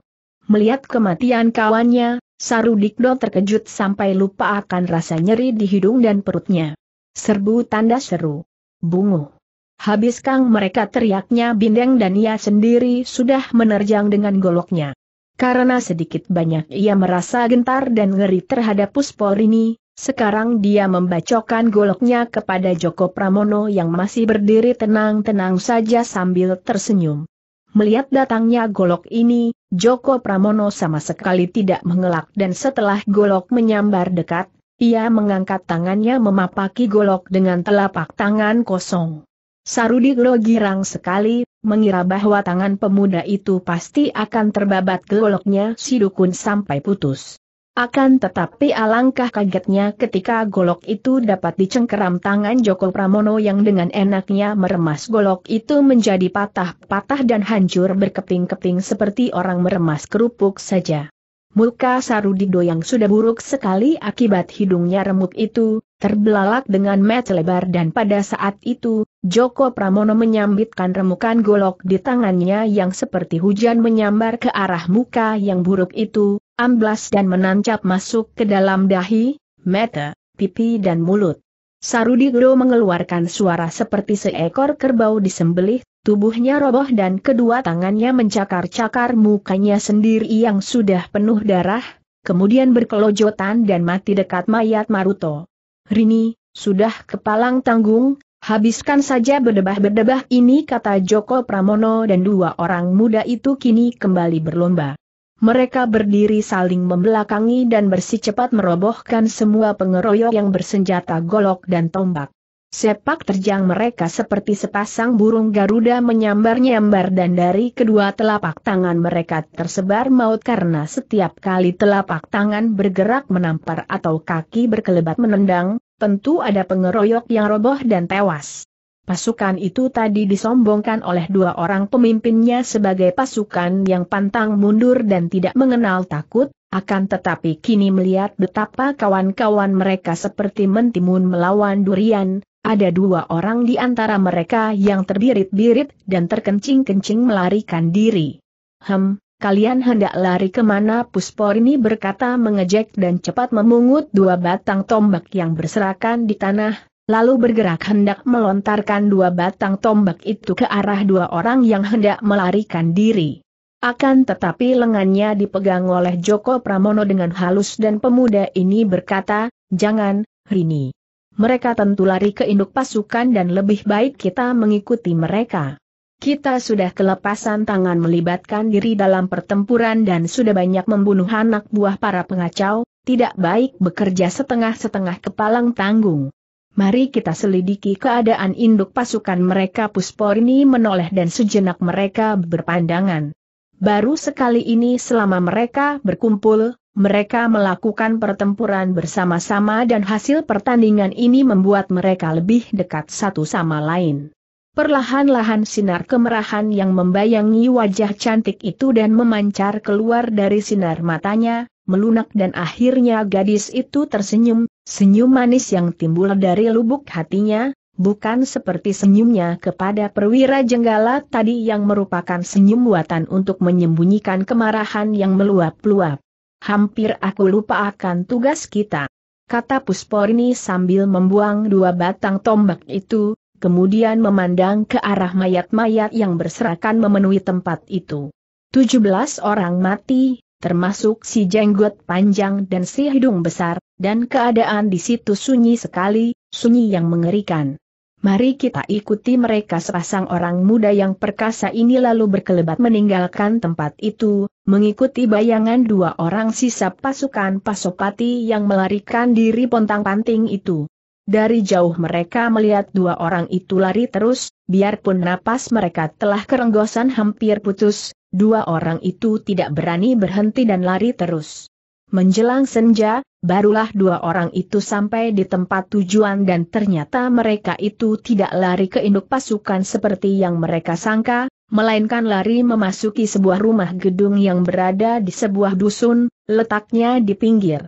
Melihat kematian kawannya, Sarudikdo terkejut sampai lupa akan rasa nyeri di hidung dan perutnya. Serbu tanda seru. Bungu. Habis kang mereka teriaknya bindeng dan ia sendiri sudah menerjang dengan goloknya. Karena sedikit banyak ia merasa gentar dan ngeri terhadap puspol ini, sekarang dia membacokan goloknya kepada Joko Pramono yang masih berdiri tenang-tenang saja sambil tersenyum. Melihat datangnya golok ini, Joko Pramono sama sekali tidak mengelak dan setelah golok menyambar dekat, ia mengangkat tangannya memapaki golok dengan telapak tangan kosong. Sarudi Glo girang sekali mengira bahwa tangan pemuda itu pasti akan terbabat goloknya si dukun sampai putus. Akan tetapi alangkah kagetnya ketika golok itu dapat dicengkeram tangan Joko Pramono yang dengan enaknya meremas golok itu menjadi patah-patah dan hancur berkeping-keping seperti orang meremas kerupuk saja. Muka Sarudido yang sudah buruk sekali akibat hidungnya remuk itu, terbelalak dengan mata lebar dan pada saat itu, Joko Pramono menyambitkan remukan golok di tangannya yang seperti hujan menyambar ke arah muka yang buruk itu, amblas dan menancap masuk ke dalam dahi, mata, pipi dan mulut. Sarudido mengeluarkan suara seperti seekor kerbau disembelih, Tubuhnya roboh dan kedua tangannya mencakar-cakar mukanya sendiri yang sudah penuh darah, kemudian berkelojotan dan mati dekat mayat Maruto. Rini, sudah kepalang tanggung, Habiskan saja berdebah-berdebah ini kata Joko Pramono dan dua orang muda itu kini kembali berlomba. Mereka berdiri saling membelakangi dan bersih cepat merobohkan semua pengeroyok yang bersenjata golok dan tombak. Sepak terjang mereka seperti sepasang burung Garuda menyambar-nyambar dan dari kedua telapak tangan mereka tersebar maut karena setiap kali telapak tangan bergerak menampar atau kaki berkelebat menendang, tentu ada pengeroyok yang roboh dan tewas. Pasukan itu tadi disombongkan oleh dua orang pemimpinnya sebagai pasukan yang pantang mundur dan tidak mengenal takut, akan tetapi kini melihat betapa kawan-kawan mereka seperti mentimun melawan durian, ada dua orang di antara mereka yang terbirit-birit dan terkencing-kencing melarikan diri. Hem, kalian hendak lari kemana Puspor ini berkata mengejek dan cepat memungut dua batang tombak yang berserakan di tanah, lalu bergerak hendak melontarkan dua batang tombak itu ke arah dua orang yang hendak melarikan diri. Akan tetapi lengannya dipegang oleh Joko Pramono dengan halus dan pemuda ini berkata, Jangan, Rini mereka tentu lari ke induk pasukan dan lebih baik kita mengikuti mereka. Kita sudah kelepasan tangan melibatkan diri dalam pertempuran dan sudah banyak membunuh anak buah para pengacau, tidak baik bekerja setengah-setengah kepalang tanggung. Mari kita selidiki keadaan induk pasukan mereka Pusporni menoleh dan sejenak mereka berpandangan. Baru sekali ini selama mereka berkumpul, mereka melakukan pertempuran bersama-sama dan hasil pertandingan ini membuat mereka lebih dekat satu sama lain. Perlahan-lahan sinar kemerahan yang membayangi wajah cantik itu dan memancar keluar dari sinar matanya, melunak dan akhirnya gadis itu tersenyum, senyum manis yang timbul dari lubuk hatinya, bukan seperti senyumnya kepada perwira jenggala tadi yang merupakan senyum buatan untuk menyembunyikan kemarahan yang meluap-luap hampir aku lupa akan tugas kita. Kata Pusporni sambil membuang dua batang tombak itu, kemudian memandang ke arah mayat-mayat yang berserakan memenuhi tempat itu. 17 orang mati, termasuk si jenggot panjang dan si hidung besar, dan keadaan di situ sunyi sekali, sunyi yang mengerikan. Mari kita ikuti mereka sepasang orang muda yang perkasa ini lalu berkelebat meninggalkan tempat itu, mengikuti bayangan dua orang sisa pasukan Pasopati yang melarikan diri pontang-panting itu. Dari jauh mereka melihat dua orang itu lari terus, biarpun napas mereka telah kerenggosan hampir putus, dua orang itu tidak berani berhenti dan lari terus. Menjelang senja, barulah dua orang itu sampai di tempat tujuan dan ternyata mereka itu tidak lari ke induk pasukan seperti yang mereka sangka, melainkan lari memasuki sebuah rumah gedung yang berada di sebuah dusun, letaknya di pinggir.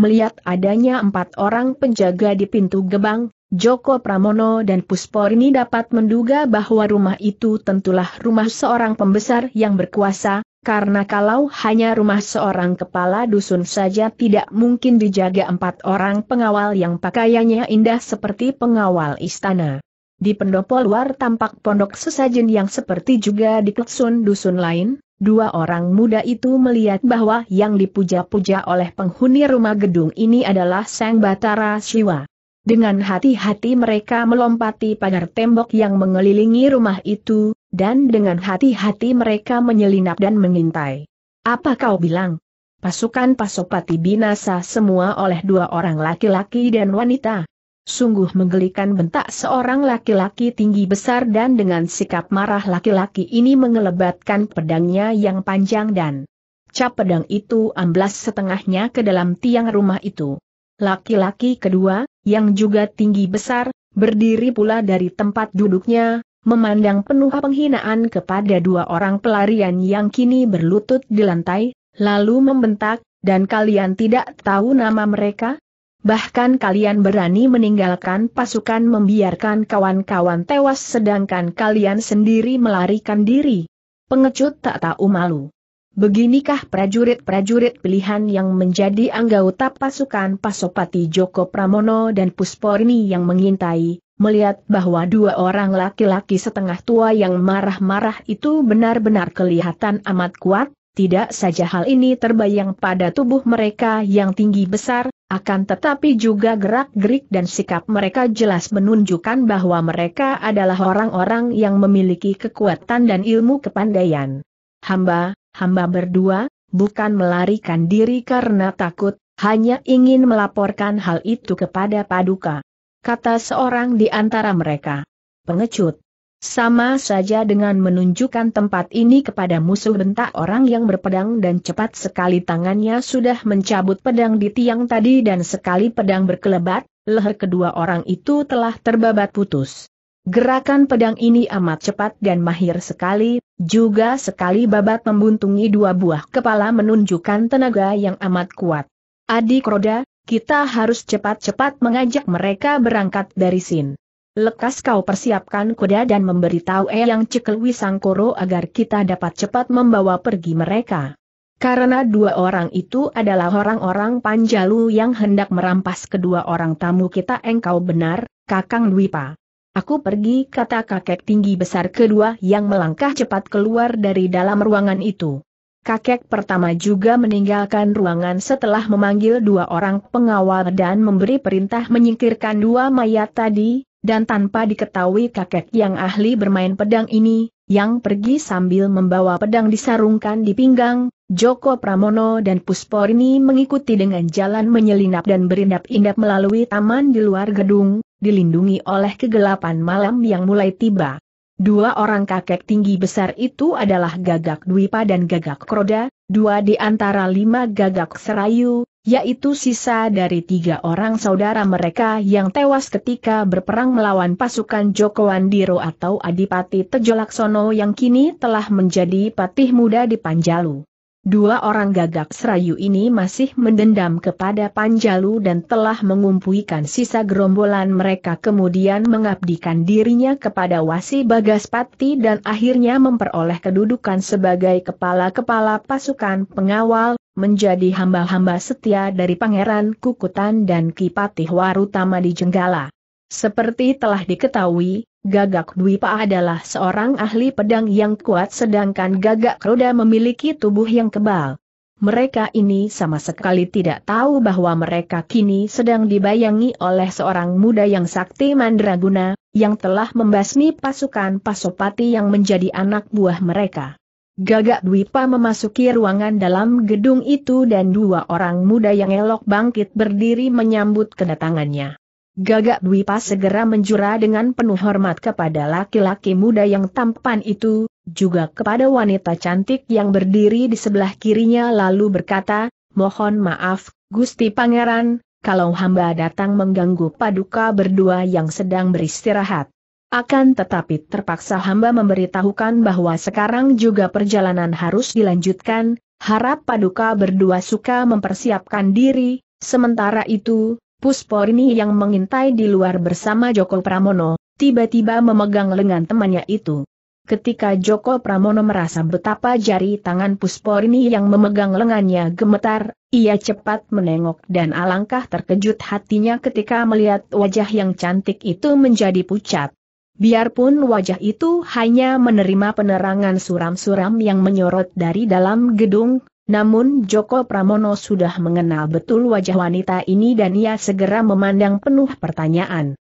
Melihat adanya empat orang penjaga di pintu gebang, Joko Pramono dan ini dapat menduga bahwa rumah itu tentulah rumah seorang pembesar yang berkuasa, karena kalau hanya rumah seorang kepala dusun saja tidak mungkin dijaga empat orang pengawal yang pakaiannya indah seperti pengawal istana. Di pendopo luar tampak pondok sesajen yang seperti juga di kleksun dusun lain, dua orang muda itu melihat bahwa yang dipuja-puja oleh penghuni rumah gedung ini adalah Sang Batara Siwa. Dengan hati-hati mereka melompati pagar tembok yang mengelilingi rumah itu, dan dengan hati-hati mereka menyelinap dan mengintai. Apa kau bilang? Pasukan Pasopati binasa semua oleh dua orang laki-laki dan wanita. Sungguh menggelikan bentak seorang laki-laki tinggi besar dan dengan sikap marah laki-laki ini mengelebatkan pedangnya yang panjang dan cap pedang itu amblas setengahnya ke dalam tiang rumah itu. Laki-laki kedua, yang juga tinggi besar, berdiri pula dari tempat duduknya, memandang penuh penghinaan kepada dua orang pelarian yang kini berlutut di lantai, lalu membentak, dan kalian tidak tahu nama mereka? Bahkan kalian berani meninggalkan pasukan membiarkan kawan-kawan tewas sedangkan kalian sendiri melarikan diri. Pengecut tak tahu malu. Beginikah prajurit-prajurit pilihan yang menjadi anggota pasukan Pasopati Joko Pramono dan Pusporni yang mengintai, melihat bahwa dua orang laki-laki setengah tua yang marah-marah itu benar-benar kelihatan amat kuat, tidak saja hal ini terbayang pada tubuh mereka yang tinggi besar, akan tetapi juga gerak-gerik dan sikap mereka jelas menunjukkan bahwa mereka adalah orang-orang yang memiliki kekuatan dan ilmu kepandaian. Hamba, hamba berdua, bukan melarikan diri karena takut, hanya ingin melaporkan hal itu kepada Paduka. Kata seorang di antara mereka. Pengecut. Sama saja dengan menunjukkan tempat ini kepada musuh bentak orang yang berpedang dan cepat sekali tangannya sudah mencabut pedang di tiang tadi dan sekali pedang berkelebat, leher kedua orang itu telah terbabat putus. Gerakan pedang ini amat cepat dan mahir sekali, juga sekali babat membuntungi dua buah kepala menunjukkan tenaga yang amat kuat. Adik roda, kita harus cepat-cepat mengajak mereka berangkat dari sin. Lekas kau persiapkan kuda dan memberitahu E yang cekel Wisangkoro agar kita dapat cepat membawa pergi mereka. Karena dua orang itu adalah orang-orang Panjalu yang hendak merampas kedua orang tamu kita engkau benar, Kakang Dwipa. Aku pergi kata kakek tinggi besar kedua yang melangkah cepat keluar dari dalam ruangan itu. Kakek pertama juga meninggalkan ruangan setelah memanggil dua orang pengawal dan memberi perintah menyingkirkan dua mayat tadi, dan tanpa diketahui kakek yang ahli bermain pedang ini, yang pergi sambil membawa pedang disarungkan di pinggang, Joko Pramono dan Pusporini mengikuti dengan jalan menyelinap dan berindap-indap melalui taman di luar gedung, dilindungi oleh kegelapan malam yang mulai tiba. Dua orang kakek tinggi besar itu adalah Gagak Dwipa dan Gagak Kroda, dua di antara lima gagak serayu, yaitu sisa dari tiga orang saudara mereka yang tewas ketika berperang melawan pasukan Joko Andiro atau Adipati Tejolaksono yang kini telah menjadi patih muda di Panjalu. Dua orang gagak serayu ini masih mendendam kepada Panjalu dan telah mengumpulkan sisa gerombolan mereka kemudian mengabdikan dirinya kepada Wasi Bagaspati dan akhirnya memperoleh kedudukan sebagai kepala-kepala pasukan pengawal menjadi hamba-hamba setia dari Pangeran Kukutan dan Kipatih Warutama di Jenggala. Seperti telah diketahui, Gagak Dwipa adalah seorang ahli pedang yang kuat sedangkan Gagak Roda memiliki tubuh yang kebal. Mereka ini sama sekali tidak tahu bahwa mereka kini sedang dibayangi oleh seorang muda yang sakti mandraguna, yang telah membasmi pasukan pasopati yang menjadi anak buah mereka. Gagak Dwipa memasuki ruangan dalam gedung itu dan dua orang muda yang elok bangkit berdiri menyambut kedatangannya. Gagak Dwipa segera menjura dengan penuh hormat kepada laki-laki muda yang tampan itu, juga kepada wanita cantik yang berdiri di sebelah kirinya lalu berkata, Mohon maaf, Gusti Pangeran, kalau hamba datang mengganggu paduka berdua yang sedang beristirahat. Akan tetapi terpaksa hamba memberitahukan bahwa sekarang juga perjalanan harus dilanjutkan, harap paduka berdua suka mempersiapkan diri, sementara itu, Pusporni yang mengintai di luar bersama Joko Pramono, tiba-tiba memegang lengan temannya itu. Ketika Joko Pramono merasa betapa jari tangan Pusporni yang memegang lengannya gemetar, ia cepat menengok dan alangkah terkejut hatinya ketika melihat wajah yang cantik itu menjadi pucat. Biarpun wajah itu hanya menerima penerangan suram-suram yang menyorot dari dalam gedung, namun Joko Pramono sudah mengenal betul wajah wanita ini dan ia segera memandang penuh pertanyaan.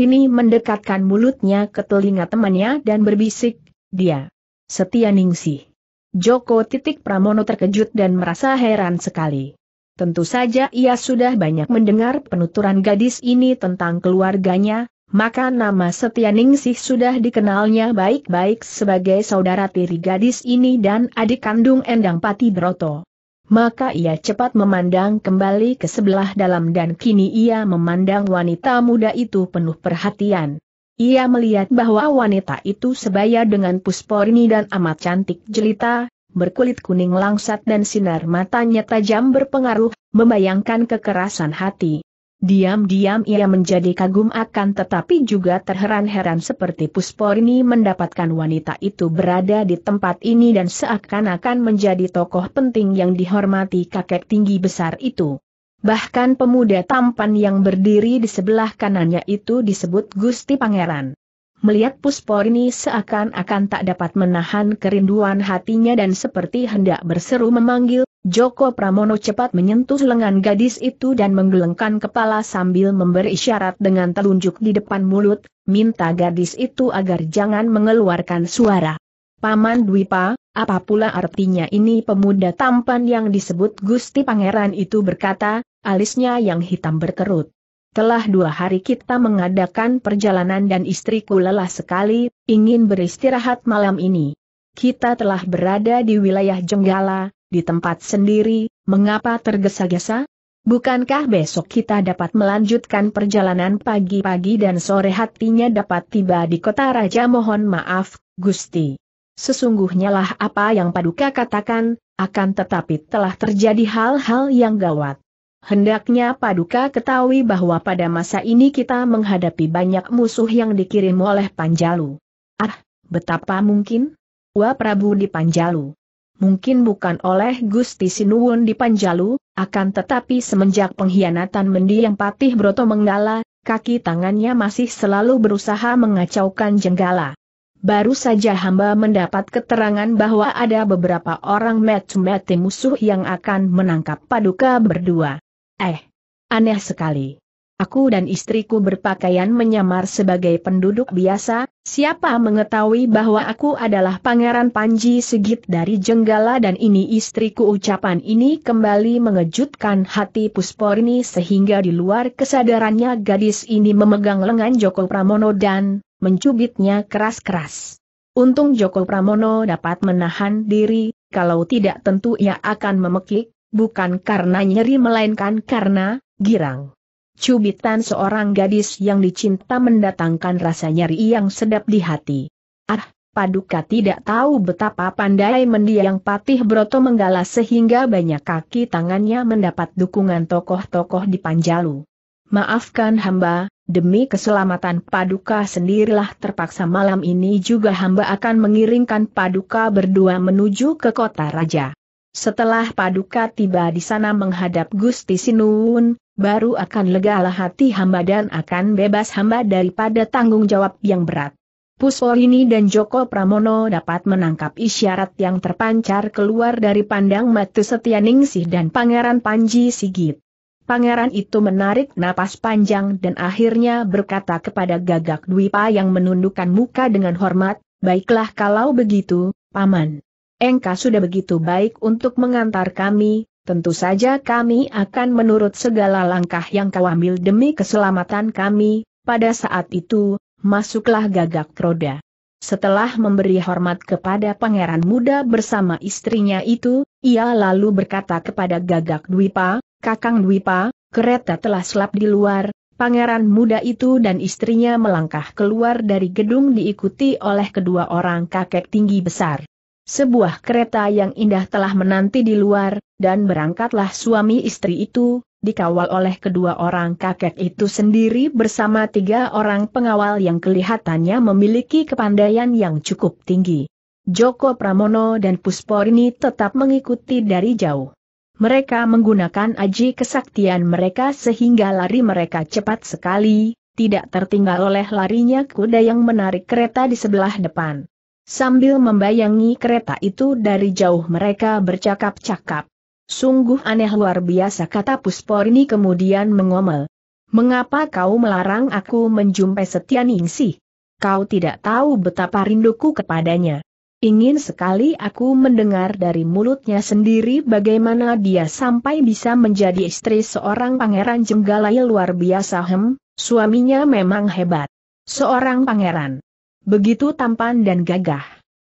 ini mendekatkan mulutnya ke telinga temannya dan berbisik, dia. Setia Ningsih. Joko titik Pramono terkejut dan merasa heran sekali. Tentu saja ia sudah banyak mendengar penuturan gadis ini tentang keluarganya, maka nama Ningsih sudah dikenalnya baik-baik sebagai saudara tiri gadis ini dan adik kandung Endang Pati Broto. Maka ia cepat memandang kembali ke sebelah dalam dan kini ia memandang wanita muda itu penuh perhatian. Ia melihat bahwa wanita itu sebaya dengan pusporni dan amat cantik jelita, berkulit kuning langsat dan sinar matanya tajam berpengaruh, membayangkan kekerasan hati. Diam-diam ia menjadi kagum akan tetapi juga terheran-heran seperti Pusporini mendapatkan wanita itu berada di tempat ini dan seakan-akan menjadi tokoh penting yang dihormati kakek tinggi besar itu. Bahkan pemuda tampan yang berdiri di sebelah kanannya itu disebut Gusti Pangeran. Melihat Pusporini seakan-akan tak dapat menahan kerinduan hatinya dan seperti hendak berseru memanggil Joko Pramono cepat menyentuh lengan gadis itu dan menggelengkan kepala sambil memberi isyarat dengan telunjuk di depan mulut, minta gadis itu agar jangan mengeluarkan suara. Paman Dwipa, apa pula artinya ini pemuda tampan yang disebut Gusti Pangeran itu berkata, alisnya yang hitam berkerut. Telah dua hari kita mengadakan perjalanan dan istriku lelah sekali, ingin beristirahat malam ini. Kita telah berada di wilayah Jenggala, di tempat sendiri, mengapa tergesa-gesa? Bukankah besok kita dapat melanjutkan perjalanan pagi-pagi dan sore hatinya dapat tiba di kota raja mohon maaf, Gusti. Sesungguhnya lah apa yang Paduka katakan, akan tetapi telah terjadi hal-hal yang gawat. Hendaknya Paduka ketahui bahwa pada masa ini kita menghadapi banyak musuh yang dikirim oleh Panjalu. Ah, betapa mungkin? Wah Prabu di Panjalu mungkin bukan oleh Gusti Sinuwun di Panjalu, akan tetapi semenjak pengkhianatan mendiang Patih Broto Menggala, kaki tangannya masih selalu berusaha mengacaukan jenggala. Baru saja hamba mendapat keterangan bahwa ada beberapa orang mati-mati musuh yang akan menangkap paduka berdua. Eh, aneh sekali. Aku dan istriku berpakaian menyamar sebagai penduduk biasa, siapa mengetahui bahwa aku adalah Pangeran Panji segit dari Jenggala dan ini istriku ucapan ini kembali mengejutkan hati Pusporni sehingga di luar kesadarannya gadis ini memegang lengan Joko Pramono dan mencubitnya keras-keras. Untung Joko Pramono dapat menahan diri, kalau tidak tentu ia akan memekik, bukan karena nyeri melainkan karena girang. Cubitan seorang gadis yang dicinta mendatangkan rasa nyeri yang sedap di hati. Ah, Paduka tidak tahu betapa pandai mendiang Patih Broto menggalas sehingga banyak kaki tangannya mendapat dukungan tokoh-tokoh di Panjalu. Maafkan hamba, demi keselamatan Paduka sendirilah terpaksa malam ini juga hamba akan mengiringkan Paduka berdua menuju ke kota raja. Setelah Paduka tiba di sana menghadap Gusti Sinun baru akan legalah hati hamba dan akan bebas hamba daripada tanggung jawab yang berat. Pusworini dan Joko Pramono dapat menangkap isyarat yang terpancar keluar dari pandang Setia Setianingsih dan Pangeran Panji Sigit. Pangeran itu menarik napas panjang dan akhirnya berkata kepada Gagak Dwipa yang menundukkan muka dengan hormat, Baiklah kalau begitu, Paman. Engka sudah begitu baik untuk mengantar kami, tentu saja kami akan menurut segala langkah yang kau ambil demi keselamatan kami, pada saat itu, masuklah gagak roda. Setelah memberi hormat kepada pangeran muda bersama istrinya itu, ia lalu berkata kepada gagak Dwipa, Kakang Dwipa, kereta telah selap di luar, pangeran muda itu dan istrinya melangkah keluar dari gedung diikuti oleh kedua orang kakek tinggi besar. Sebuah kereta yang indah telah menanti di luar, dan berangkatlah suami istri itu, dikawal oleh kedua orang kakek itu sendiri bersama tiga orang pengawal yang kelihatannya memiliki kepandaian yang cukup tinggi. Joko Pramono dan Pusporini tetap mengikuti dari jauh. Mereka menggunakan aji kesaktian mereka sehingga lari mereka cepat sekali, tidak tertinggal oleh larinya kuda yang menarik kereta di sebelah depan. Sambil membayangi kereta itu dari jauh mereka bercakap-cakap. Sungguh aneh luar biasa kata ini kemudian mengomel. Mengapa kau melarang aku menjumpai Setia Ningsih? Kau tidak tahu betapa rinduku kepadanya. Ingin sekali aku mendengar dari mulutnya sendiri bagaimana dia sampai bisa menjadi istri seorang pangeran Jenggalai luar biasa hem, suaminya memang hebat. Seorang pangeran begitu tampan dan gagah.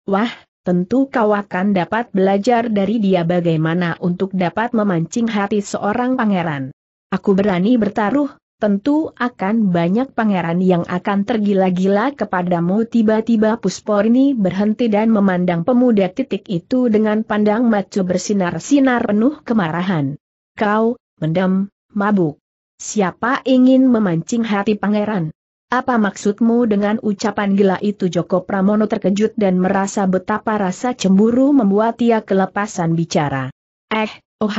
Wah, tentu kau akan dapat belajar dari dia bagaimana untuk dapat memancing hati seorang pangeran. Aku berani bertaruh, tentu akan banyak pangeran yang akan tergila-gila kepadamu tiba-tiba Pusporni berhenti dan memandang pemuda titik itu dengan pandang macu bersinar-sinar penuh kemarahan. Kau, mendem, mabuk. Siapa ingin memancing hati pangeran? Apa maksudmu dengan ucapan gila itu Joko Pramono terkejut dan merasa betapa rasa cemburu membuat ia kelepasan bicara. Eh, oh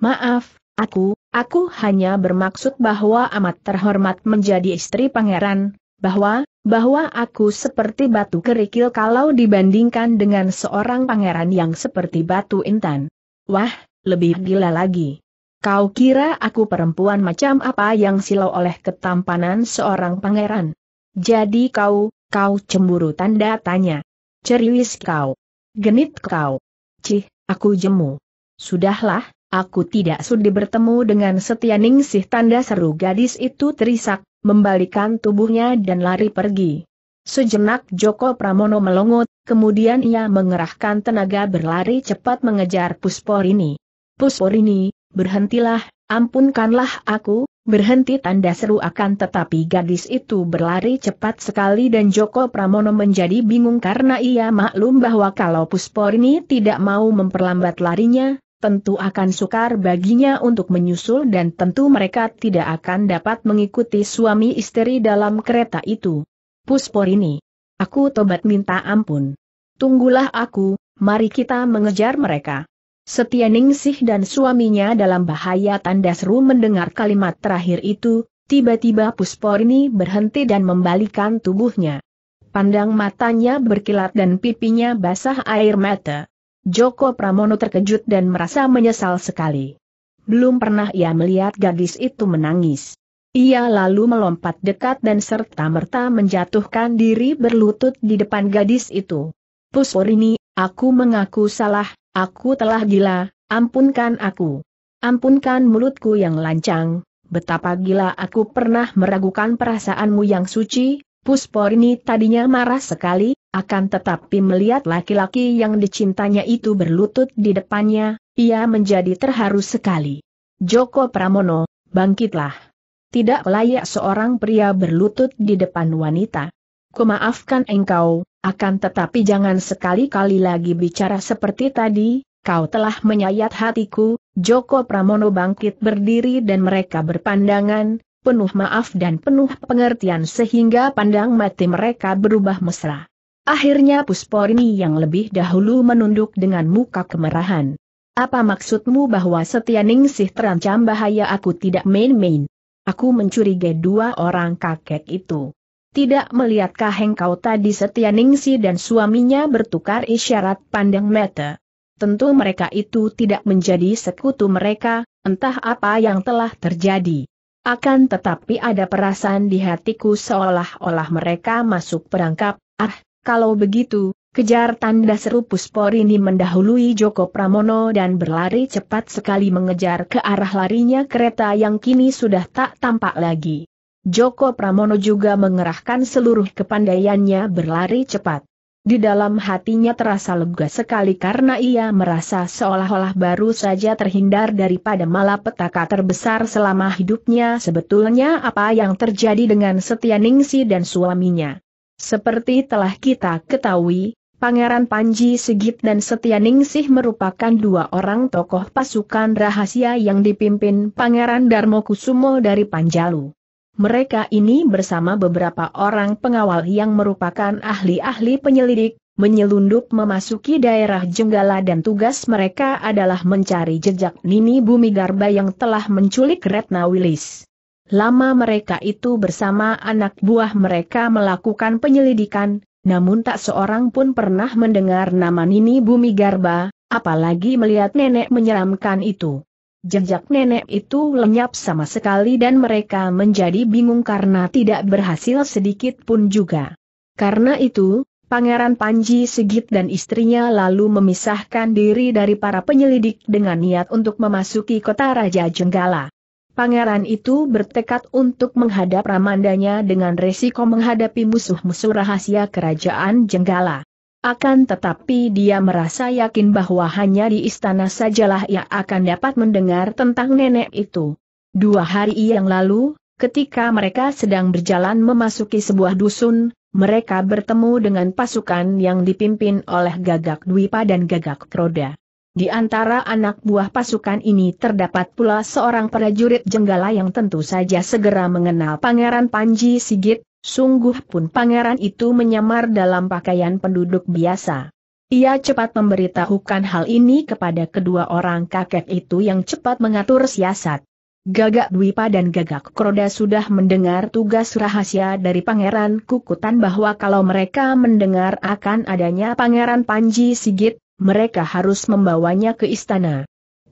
maaf, aku, aku hanya bermaksud bahwa amat terhormat menjadi istri pangeran, bahwa, bahwa aku seperti batu kerikil kalau dibandingkan dengan seorang pangeran yang seperti batu intan. Wah, lebih gila lagi. Kau kira aku perempuan macam apa yang silau oleh ketampanan seorang pangeran? Jadi kau, kau cemburu tanda tanya. Ceriwis kau. Genit kau. Cih, aku jemu. Sudahlah, aku tidak sudi bertemu dengan setia ningsih tanda seru gadis itu terisak, membalikan tubuhnya dan lari pergi. Sejenak Joko Pramono melongot, kemudian ia mengerahkan tenaga berlari cepat mengejar Pusporini. Pusporini, berhentilah, ampunkanlah aku, berhenti tanda seru akan tetapi gadis itu berlari cepat sekali dan Joko Pramono menjadi bingung karena ia maklum bahwa kalau Puspor ini tidak mau memperlambat larinya, tentu akan sukar baginya untuk menyusul dan tentu mereka tidak akan dapat mengikuti suami istri dalam kereta itu. Puspor ini, aku tobat minta ampun. Tunggulah aku, mari kita mengejar mereka. Setia Ningsih dan suaminya dalam bahaya tanda seru mendengar kalimat terakhir itu, tiba-tiba Pusporni berhenti dan membalikan tubuhnya. Pandang matanya berkilat dan pipinya basah air mata. Joko Pramono terkejut dan merasa menyesal sekali. Belum pernah ia melihat gadis itu menangis. Ia lalu melompat dekat dan serta-merta menjatuhkan diri berlutut di depan gadis itu. Pusporini, aku mengaku salah, Aku telah gila, ampunkan aku. Ampunkan mulutku yang lancang, betapa gila aku pernah meragukan perasaanmu yang suci, ini tadinya marah sekali, akan tetapi melihat laki-laki yang dicintanya itu berlutut di depannya, ia menjadi terharu sekali. Joko Pramono, bangkitlah. Tidak layak seorang pria berlutut di depan wanita. Kumaafkan engkau, akan tetapi jangan sekali-kali lagi bicara seperti tadi, kau telah menyayat hatiku, Joko Pramono bangkit berdiri dan mereka berpandangan, penuh maaf dan penuh pengertian sehingga pandang mati mereka berubah mesra. Akhirnya Pusporini yang lebih dahulu menunduk dengan muka kemerahan. Apa maksudmu bahwa Setia Ningsih terancam bahaya aku tidak main-main? Aku mencurigai dua orang kakek itu. Tidak melihatkah engkau tadi setia Ningsi dan suaminya bertukar isyarat pandang mata? Tentu mereka itu tidak menjadi sekutu mereka, entah apa yang telah terjadi. Akan tetapi ada perasaan di hatiku seolah-olah mereka masuk perangkap, ah, kalau begitu, kejar tanda seru ini mendahului Joko Pramono dan berlari cepat sekali mengejar ke arah larinya kereta yang kini sudah tak tampak lagi. Joko Pramono juga mengerahkan seluruh kepandaiannya berlari cepat. Di dalam hatinya terasa lega sekali karena ia merasa seolah-olah baru saja terhindar daripada malapetaka terbesar selama hidupnya sebetulnya apa yang terjadi dengan Setia Ningsi dan suaminya. Seperti telah kita ketahui, Pangeran Panji Sigit dan Setia Ningsih merupakan dua orang tokoh pasukan rahasia yang dipimpin Pangeran Darmo Kusumo dari Panjalu. Mereka ini bersama beberapa orang pengawal yang merupakan ahli-ahli penyelidik, menyelundup memasuki daerah Jenggala dan tugas mereka adalah mencari jejak Nini Bumi Garba yang telah menculik Retna Wilis. Lama mereka itu bersama anak buah mereka melakukan penyelidikan, namun tak seorang pun pernah mendengar nama Nini Bumi Garba, apalagi melihat nenek menyeramkan itu. Jejak nenek itu lenyap sama sekali dan mereka menjadi bingung karena tidak berhasil sedikit pun juga. Karena itu, Pangeran Panji Sigit dan istrinya lalu memisahkan diri dari para penyelidik dengan niat untuk memasuki kota Raja Jenggala. Pangeran itu bertekad untuk menghadap Ramandanya dengan resiko menghadapi musuh-musuh rahasia kerajaan Jenggala. Akan tetapi dia merasa yakin bahwa hanya di istana sajalah ia akan dapat mendengar tentang nenek itu. Dua hari yang lalu, ketika mereka sedang berjalan memasuki sebuah dusun, mereka bertemu dengan pasukan yang dipimpin oleh Gagak Dwipa dan Gagak Kroda. Di antara anak buah pasukan ini terdapat pula seorang prajurit Jenggala yang tentu saja segera mengenal Pangeran Panji Sigit, Sungguh pun pangeran itu menyamar dalam pakaian penduduk biasa. Ia cepat memberitahukan hal ini kepada kedua orang kakek itu yang cepat mengatur siasat. Gagak Dwipa dan Gagak Kroda sudah mendengar tugas rahasia dari Pangeran Kukutan bahwa kalau mereka mendengar akan adanya Pangeran Panji Sigit, mereka harus membawanya ke istana.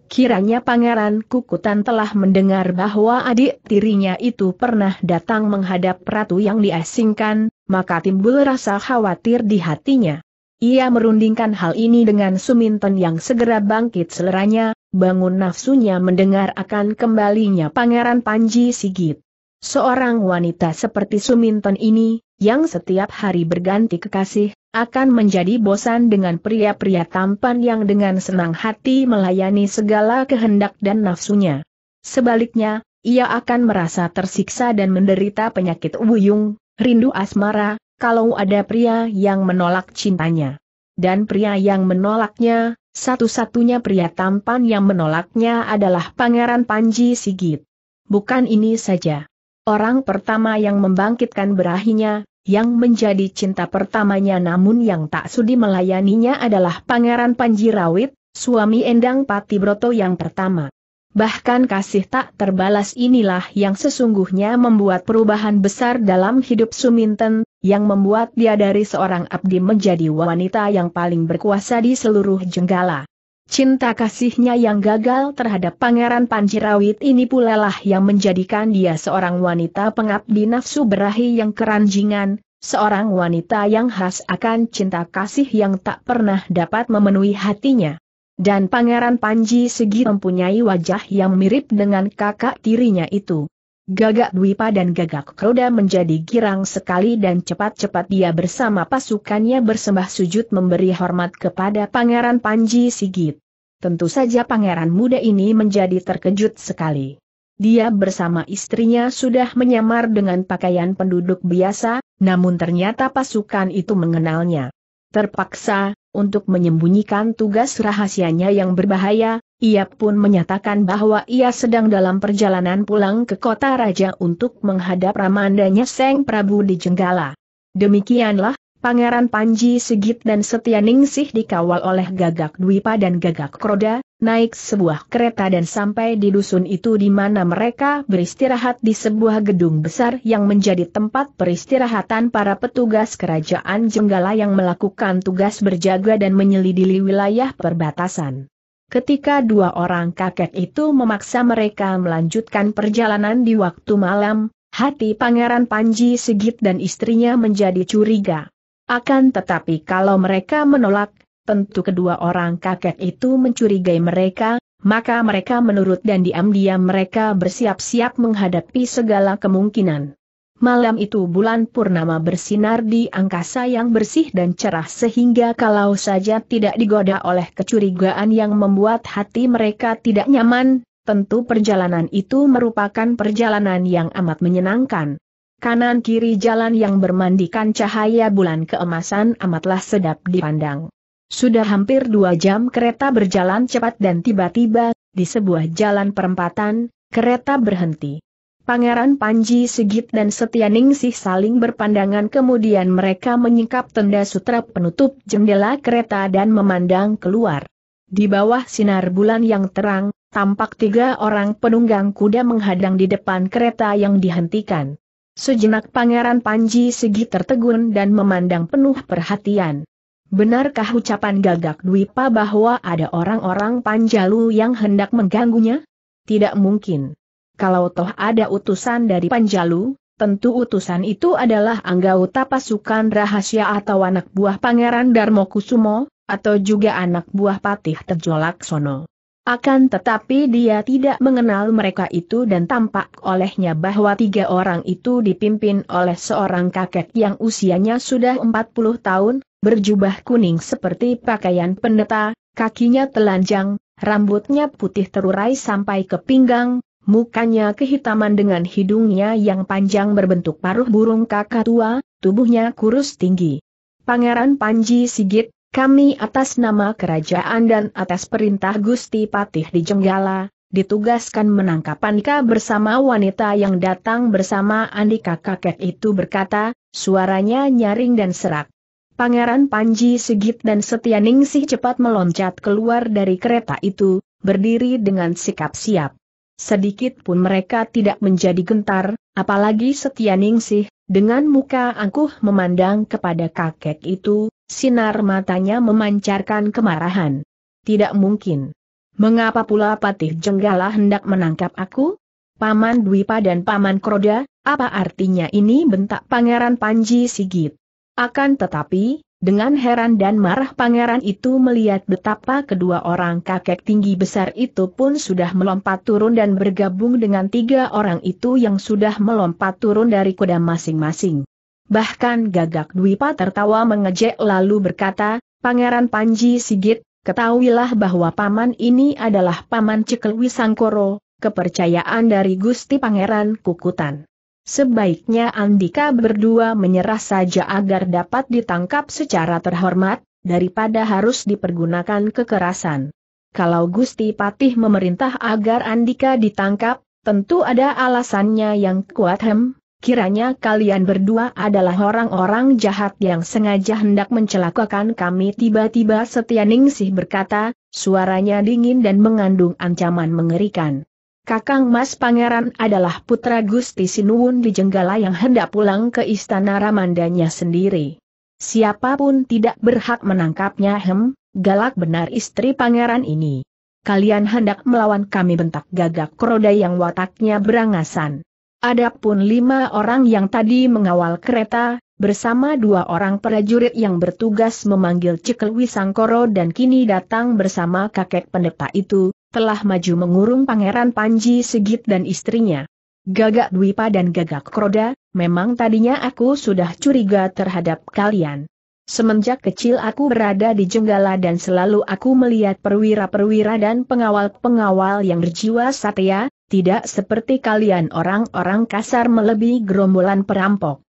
Kiranya Pangeran Kukutan telah mendengar bahwa adik tirinya itu pernah datang menghadap ratu yang diasingkan, maka timbul rasa khawatir di hatinya. Ia merundingkan hal ini dengan Suminten yang segera bangkit seleranya, bangun nafsunya mendengar akan kembalinya Pangeran Panji Sigit. Seorang wanita seperti Suminten ini, yang setiap hari berganti kekasih, akan menjadi bosan dengan pria-pria tampan yang dengan senang hati melayani segala kehendak dan nafsunya. Sebaliknya, ia akan merasa tersiksa dan menderita penyakit ubuyung, rindu asmara, kalau ada pria yang menolak cintanya. Dan pria yang menolaknya, satu-satunya pria tampan yang menolaknya adalah Pangeran Panji Sigit. Bukan ini saja. Orang pertama yang membangkitkan berahinya, yang menjadi cinta pertamanya namun yang tak sudi melayaninya adalah Pangeran Panjirawit, suami Endang Pati Broto yang pertama. Bahkan kasih tak terbalas inilah yang sesungguhnya membuat perubahan besar dalam hidup Suminten, yang membuat dia dari seorang abdi menjadi wanita yang paling berkuasa di seluruh Jenggala. Cinta kasihnya yang gagal terhadap Pangeran Panjirawit ini pula lah yang menjadikan dia seorang wanita pengabdi nafsu berahi yang keranjingan, seorang wanita yang khas akan cinta kasih yang tak pernah dapat memenuhi hatinya. Dan Pangeran Panji Segi mempunyai wajah yang mirip dengan kakak tirinya itu. Gagak Dwipa dan Gagak Kroda menjadi girang sekali dan cepat-cepat dia bersama pasukannya bersembah sujud memberi hormat kepada Pangeran Panji Sigit. Tentu saja pangeran muda ini menjadi terkejut sekali. Dia bersama istrinya sudah menyamar dengan pakaian penduduk biasa, namun ternyata pasukan itu mengenalnya. Terpaksa, untuk menyembunyikan tugas rahasianya yang berbahaya, ia pun menyatakan bahwa ia sedang dalam perjalanan pulang ke kota raja untuk menghadap Ramandanya Seng Prabu di Jenggala. Demikianlah, Pangeran Panji Sigit dan Setia Ningsih dikawal oleh Gagak Dwipa dan Gagak Kroda, naik sebuah kereta dan sampai di dusun itu di mana mereka beristirahat di sebuah gedung besar yang menjadi tempat peristirahatan para petugas kerajaan Jenggala yang melakukan tugas berjaga dan menyelidiki wilayah perbatasan. Ketika dua orang kakek itu memaksa mereka melanjutkan perjalanan di waktu malam, hati Pangeran Panji Sigit dan istrinya menjadi curiga. Akan tetapi kalau mereka menolak, tentu kedua orang kakek itu mencurigai mereka, maka mereka menurut dan diam-diam mereka bersiap-siap menghadapi segala kemungkinan. Malam itu bulan purnama bersinar di angkasa yang bersih dan cerah sehingga kalau saja tidak digoda oleh kecurigaan yang membuat hati mereka tidak nyaman, tentu perjalanan itu merupakan perjalanan yang amat menyenangkan. Kanan-kiri jalan yang bermandikan cahaya bulan keemasan amatlah sedap dipandang. Sudah hampir dua jam kereta berjalan cepat dan tiba-tiba, di sebuah jalan perempatan, kereta berhenti. Pangeran Panji Sigit dan Setianingsih saling berpandangan kemudian mereka menyingkap tenda sutra penutup jendela kereta dan memandang keluar. Di bawah sinar bulan yang terang, tampak tiga orang penunggang kuda menghadang di depan kereta yang dihentikan. Sejenak Pangeran Panji segi tertegun dan memandang penuh perhatian. Benarkah ucapan gagak Dwipa bahwa ada orang-orang Panjalu yang hendak mengganggunya? Tidak mungkin. Kalau toh ada utusan dari Panjalu, tentu utusan itu adalah anggota pasukan rahasia atau anak buah Pangeran Darmo Kusumo, atau juga anak buah Patih Terjolak Sono. Akan tetapi dia tidak mengenal mereka itu dan tampak olehnya bahwa tiga orang itu dipimpin oleh seorang kakek yang usianya sudah 40 tahun, berjubah kuning seperti pakaian pendeta, kakinya telanjang, rambutnya putih terurai sampai ke pinggang, mukanya kehitaman dengan hidungnya yang panjang berbentuk paruh burung kakak tua, tubuhnya kurus tinggi. Pangeran Panji Sigit, kami atas nama kerajaan dan atas perintah Gusti Patih di Jenggala, ditugaskan menangkap Andika bersama wanita yang datang bersama Andika kakek itu berkata, suaranya nyaring dan serak. Pangeran Panji Sigit dan Setia Ningsih cepat meloncat keluar dari kereta itu, berdiri dengan sikap siap. Sedikit pun mereka tidak menjadi gentar, apalagi Setia Ningsih, dengan muka angkuh memandang kepada kakek itu, Sinar matanya memancarkan kemarahan. Tidak mungkin. Mengapa pula Patih Jenggala hendak menangkap aku? Paman Dwipa dan Paman Kroda, apa artinya ini bentak Pangeran Panji Sigit? Akan tetapi, dengan heran dan marah Pangeran itu melihat betapa kedua orang kakek tinggi besar itu pun sudah melompat turun dan bergabung dengan tiga orang itu yang sudah melompat turun dari kuda masing-masing. Bahkan gagak Dwipa tertawa mengejek lalu berkata, Pangeran Panji Sigit, ketahuilah bahwa paman ini adalah paman cikel Wisangkoro, kepercayaan dari Gusti Pangeran Kukutan. Sebaiknya Andika berdua menyerah saja agar dapat ditangkap secara terhormat, daripada harus dipergunakan kekerasan. Kalau Gusti Patih memerintah agar Andika ditangkap, tentu ada alasannya yang kuat hem, Kiranya kalian berdua adalah orang-orang jahat yang sengaja hendak mencelakakan kami tiba-tiba Setia Ningsih berkata, suaranya dingin dan mengandung ancaman mengerikan. Kakang Mas Pangeran adalah putra Gusti Sinuwun di Jenggala yang hendak pulang ke istana Ramandanya sendiri. Siapapun tidak berhak menangkapnya hem, galak benar istri pangeran ini. Kalian hendak melawan kami bentak gagak kroda yang wataknya berangasan. Adapun lima orang yang tadi mengawal kereta, bersama dua orang prajurit yang bertugas memanggil Cekel Wisangkoro dan kini datang bersama kakek pendeta itu, telah maju mengurung Pangeran Panji Segit dan istrinya. Gagak Dwipa dan Gagak Kroda, memang tadinya aku sudah curiga terhadap kalian. Semenjak kecil aku berada di Jenggala dan selalu aku melihat perwira-perwira dan pengawal-pengawal yang berjiwa satya, tidak seperti kalian orang-orang kasar melebihi gerombolan perampok.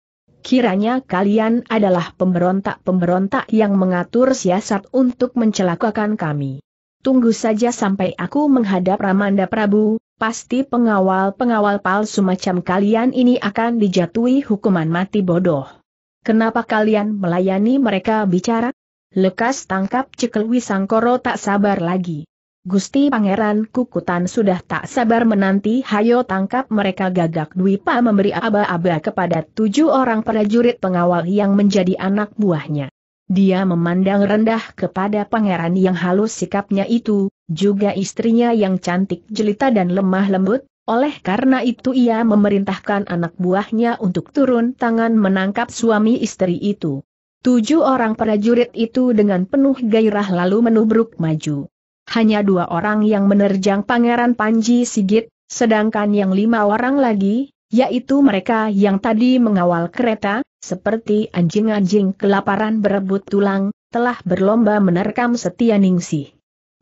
Kiranya kalian adalah pemberontak-pemberontak yang mengatur siasat untuk mencelakakan kami. Tunggu saja sampai aku menghadap Ramanda Prabu, pasti pengawal-pengawal palsu macam kalian ini akan dijatuhi hukuman mati bodoh. Kenapa kalian melayani mereka bicara? Lekas tangkap cekel Wisangkoro tak sabar lagi. Gusti Pangeran Kukutan sudah tak sabar menanti hayo tangkap mereka gagak Dwipa memberi aba-aba kepada tujuh orang prajurit pengawal yang menjadi anak buahnya. Dia memandang rendah kepada pangeran yang halus sikapnya itu, juga istrinya yang cantik jelita dan lemah lembut, oleh karena itu ia memerintahkan anak buahnya untuk turun tangan menangkap suami istri itu. Tujuh orang prajurit itu dengan penuh gairah lalu menubruk maju. Hanya dua orang yang menerjang Pangeran Panji Sigit, sedangkan yang lima orang lagi, yaitu mereka yang tadi mengawal kereta, seperti anjing-anjing kelaparan berebut tulang, telah berlomba menerkam setia Ningsih.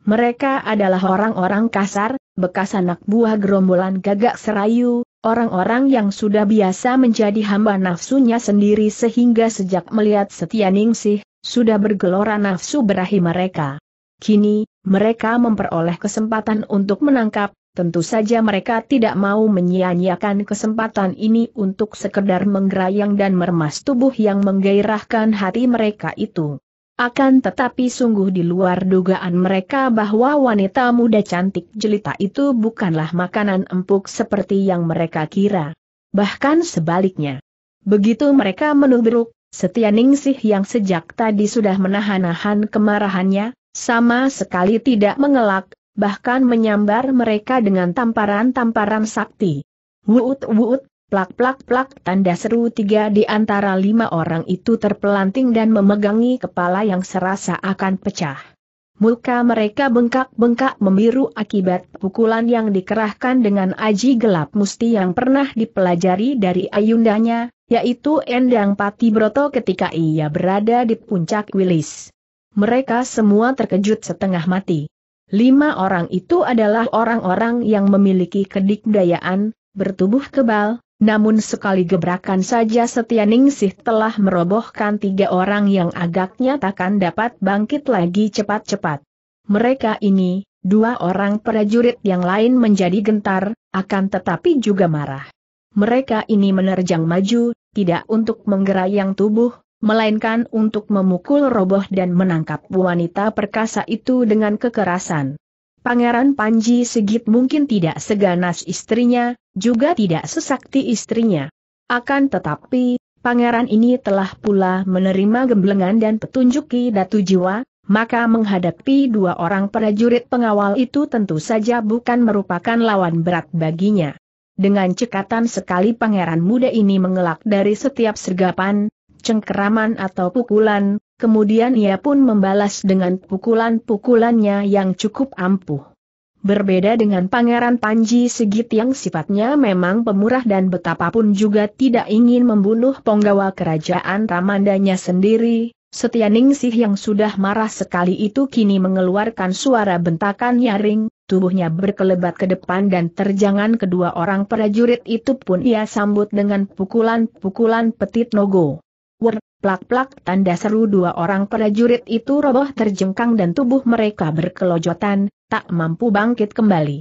Mereka adalah orang-orang kasar, bekas anak buah gerombolan gagak serayu, orang-orang yang sudah biasa menjadi hamba nafsunya sendiri sehingga sejak melihat Setia Ningsih, sudah bergelora nafsu berahi mereka. Kini, mereka memperoleh kesempatan untuk menangkap, tentu saja mereka tidak mau menyia-nyiakan kesempatan ini untuk sekedar menggerayang dan meremas tubuh yang menggairahkan hati mereka itu. Akan tetapi sungguh di luar dugaan mereka bahwa wanita muda cantik jelita itu bukanlah makanan empuk seperti yang mereka kira. Bahkan sebaliknya. Begitu mereka menubruk, Setia Ningsih yang sejak tadi sudah menahan-nahan kemarahannya, sama sekali tidak mengelak, bahkan menyambar mereka dengan tamparan-tamparan sakti. Wuut-wuut, Plak-plak-plak tanda seru tiga di antara lima orang itu terpelanting dan memegangi kepala yang serasa akan pecah. Muka mereka bengkak-bengkak memiru akibat pukulan yang dikerahkan dengan aji gelap musti yang pernah dipelajari dari ayundanya, yaitu Endang Pati Broto ketika ia berada di puncak Wilis. Mereka semua terkejut setengah mati. Lima orang itu adalah orang-orang yang memiliki kedikdayaan, bertubuh kebal, namun sekali gebrakan saja Setia Ningsih telah merobohkan tiga orang yang agaknya takkan dapat bangkit lagi cepat-cepat. Mereka ini, dua orang prajurit yang lain menjadi gentar, akan tetapi juga marah. Mereka ini menerjang maju, tidak untuk menggerayang tubuh, melainkan untuk memukul roboh dan menangkap wanita perkasa itu dengan kekerasan. Pangeran Panji Sigit mungkin tidak seganas istrinya, juga tidak sesakti istrinya. Akan tetapi, pangeran ini telah pula menerima gemblengan dan petunjuk Ki Datu Jiwa, maka menghadapi dua orang prajurit pengawal itu tentu saja bukan merupakan lawan berat baginya. Dengan cekatan sekali pangeran muda ini mengelak dari setiap sergapan, cengkeraman atau pukulan, kemudian ia pun membalas dengan pukulan-pukulannya yang cukup ampuh. Berbeda dengan Pangeran Panji segit yang sifatnya memang pemurah dan betapapun juga tidak ingin membunuh penggawa kerajaan Ramandanya sendiri, Ningsih yang sudah marah sekali itu kini mengeluarkan suara bentakan nyaring, tubuhnya berkelebat ke depan dan terjangan kedua orang prajurit itu pun ia sambut dengan pukulan-pukulan petit nogo. Wer, plak-plak tanda seru dua orang prajurit itu roboh terjengkang dan tubuh mereka berkelojotan, tak mampu bangkit kembali.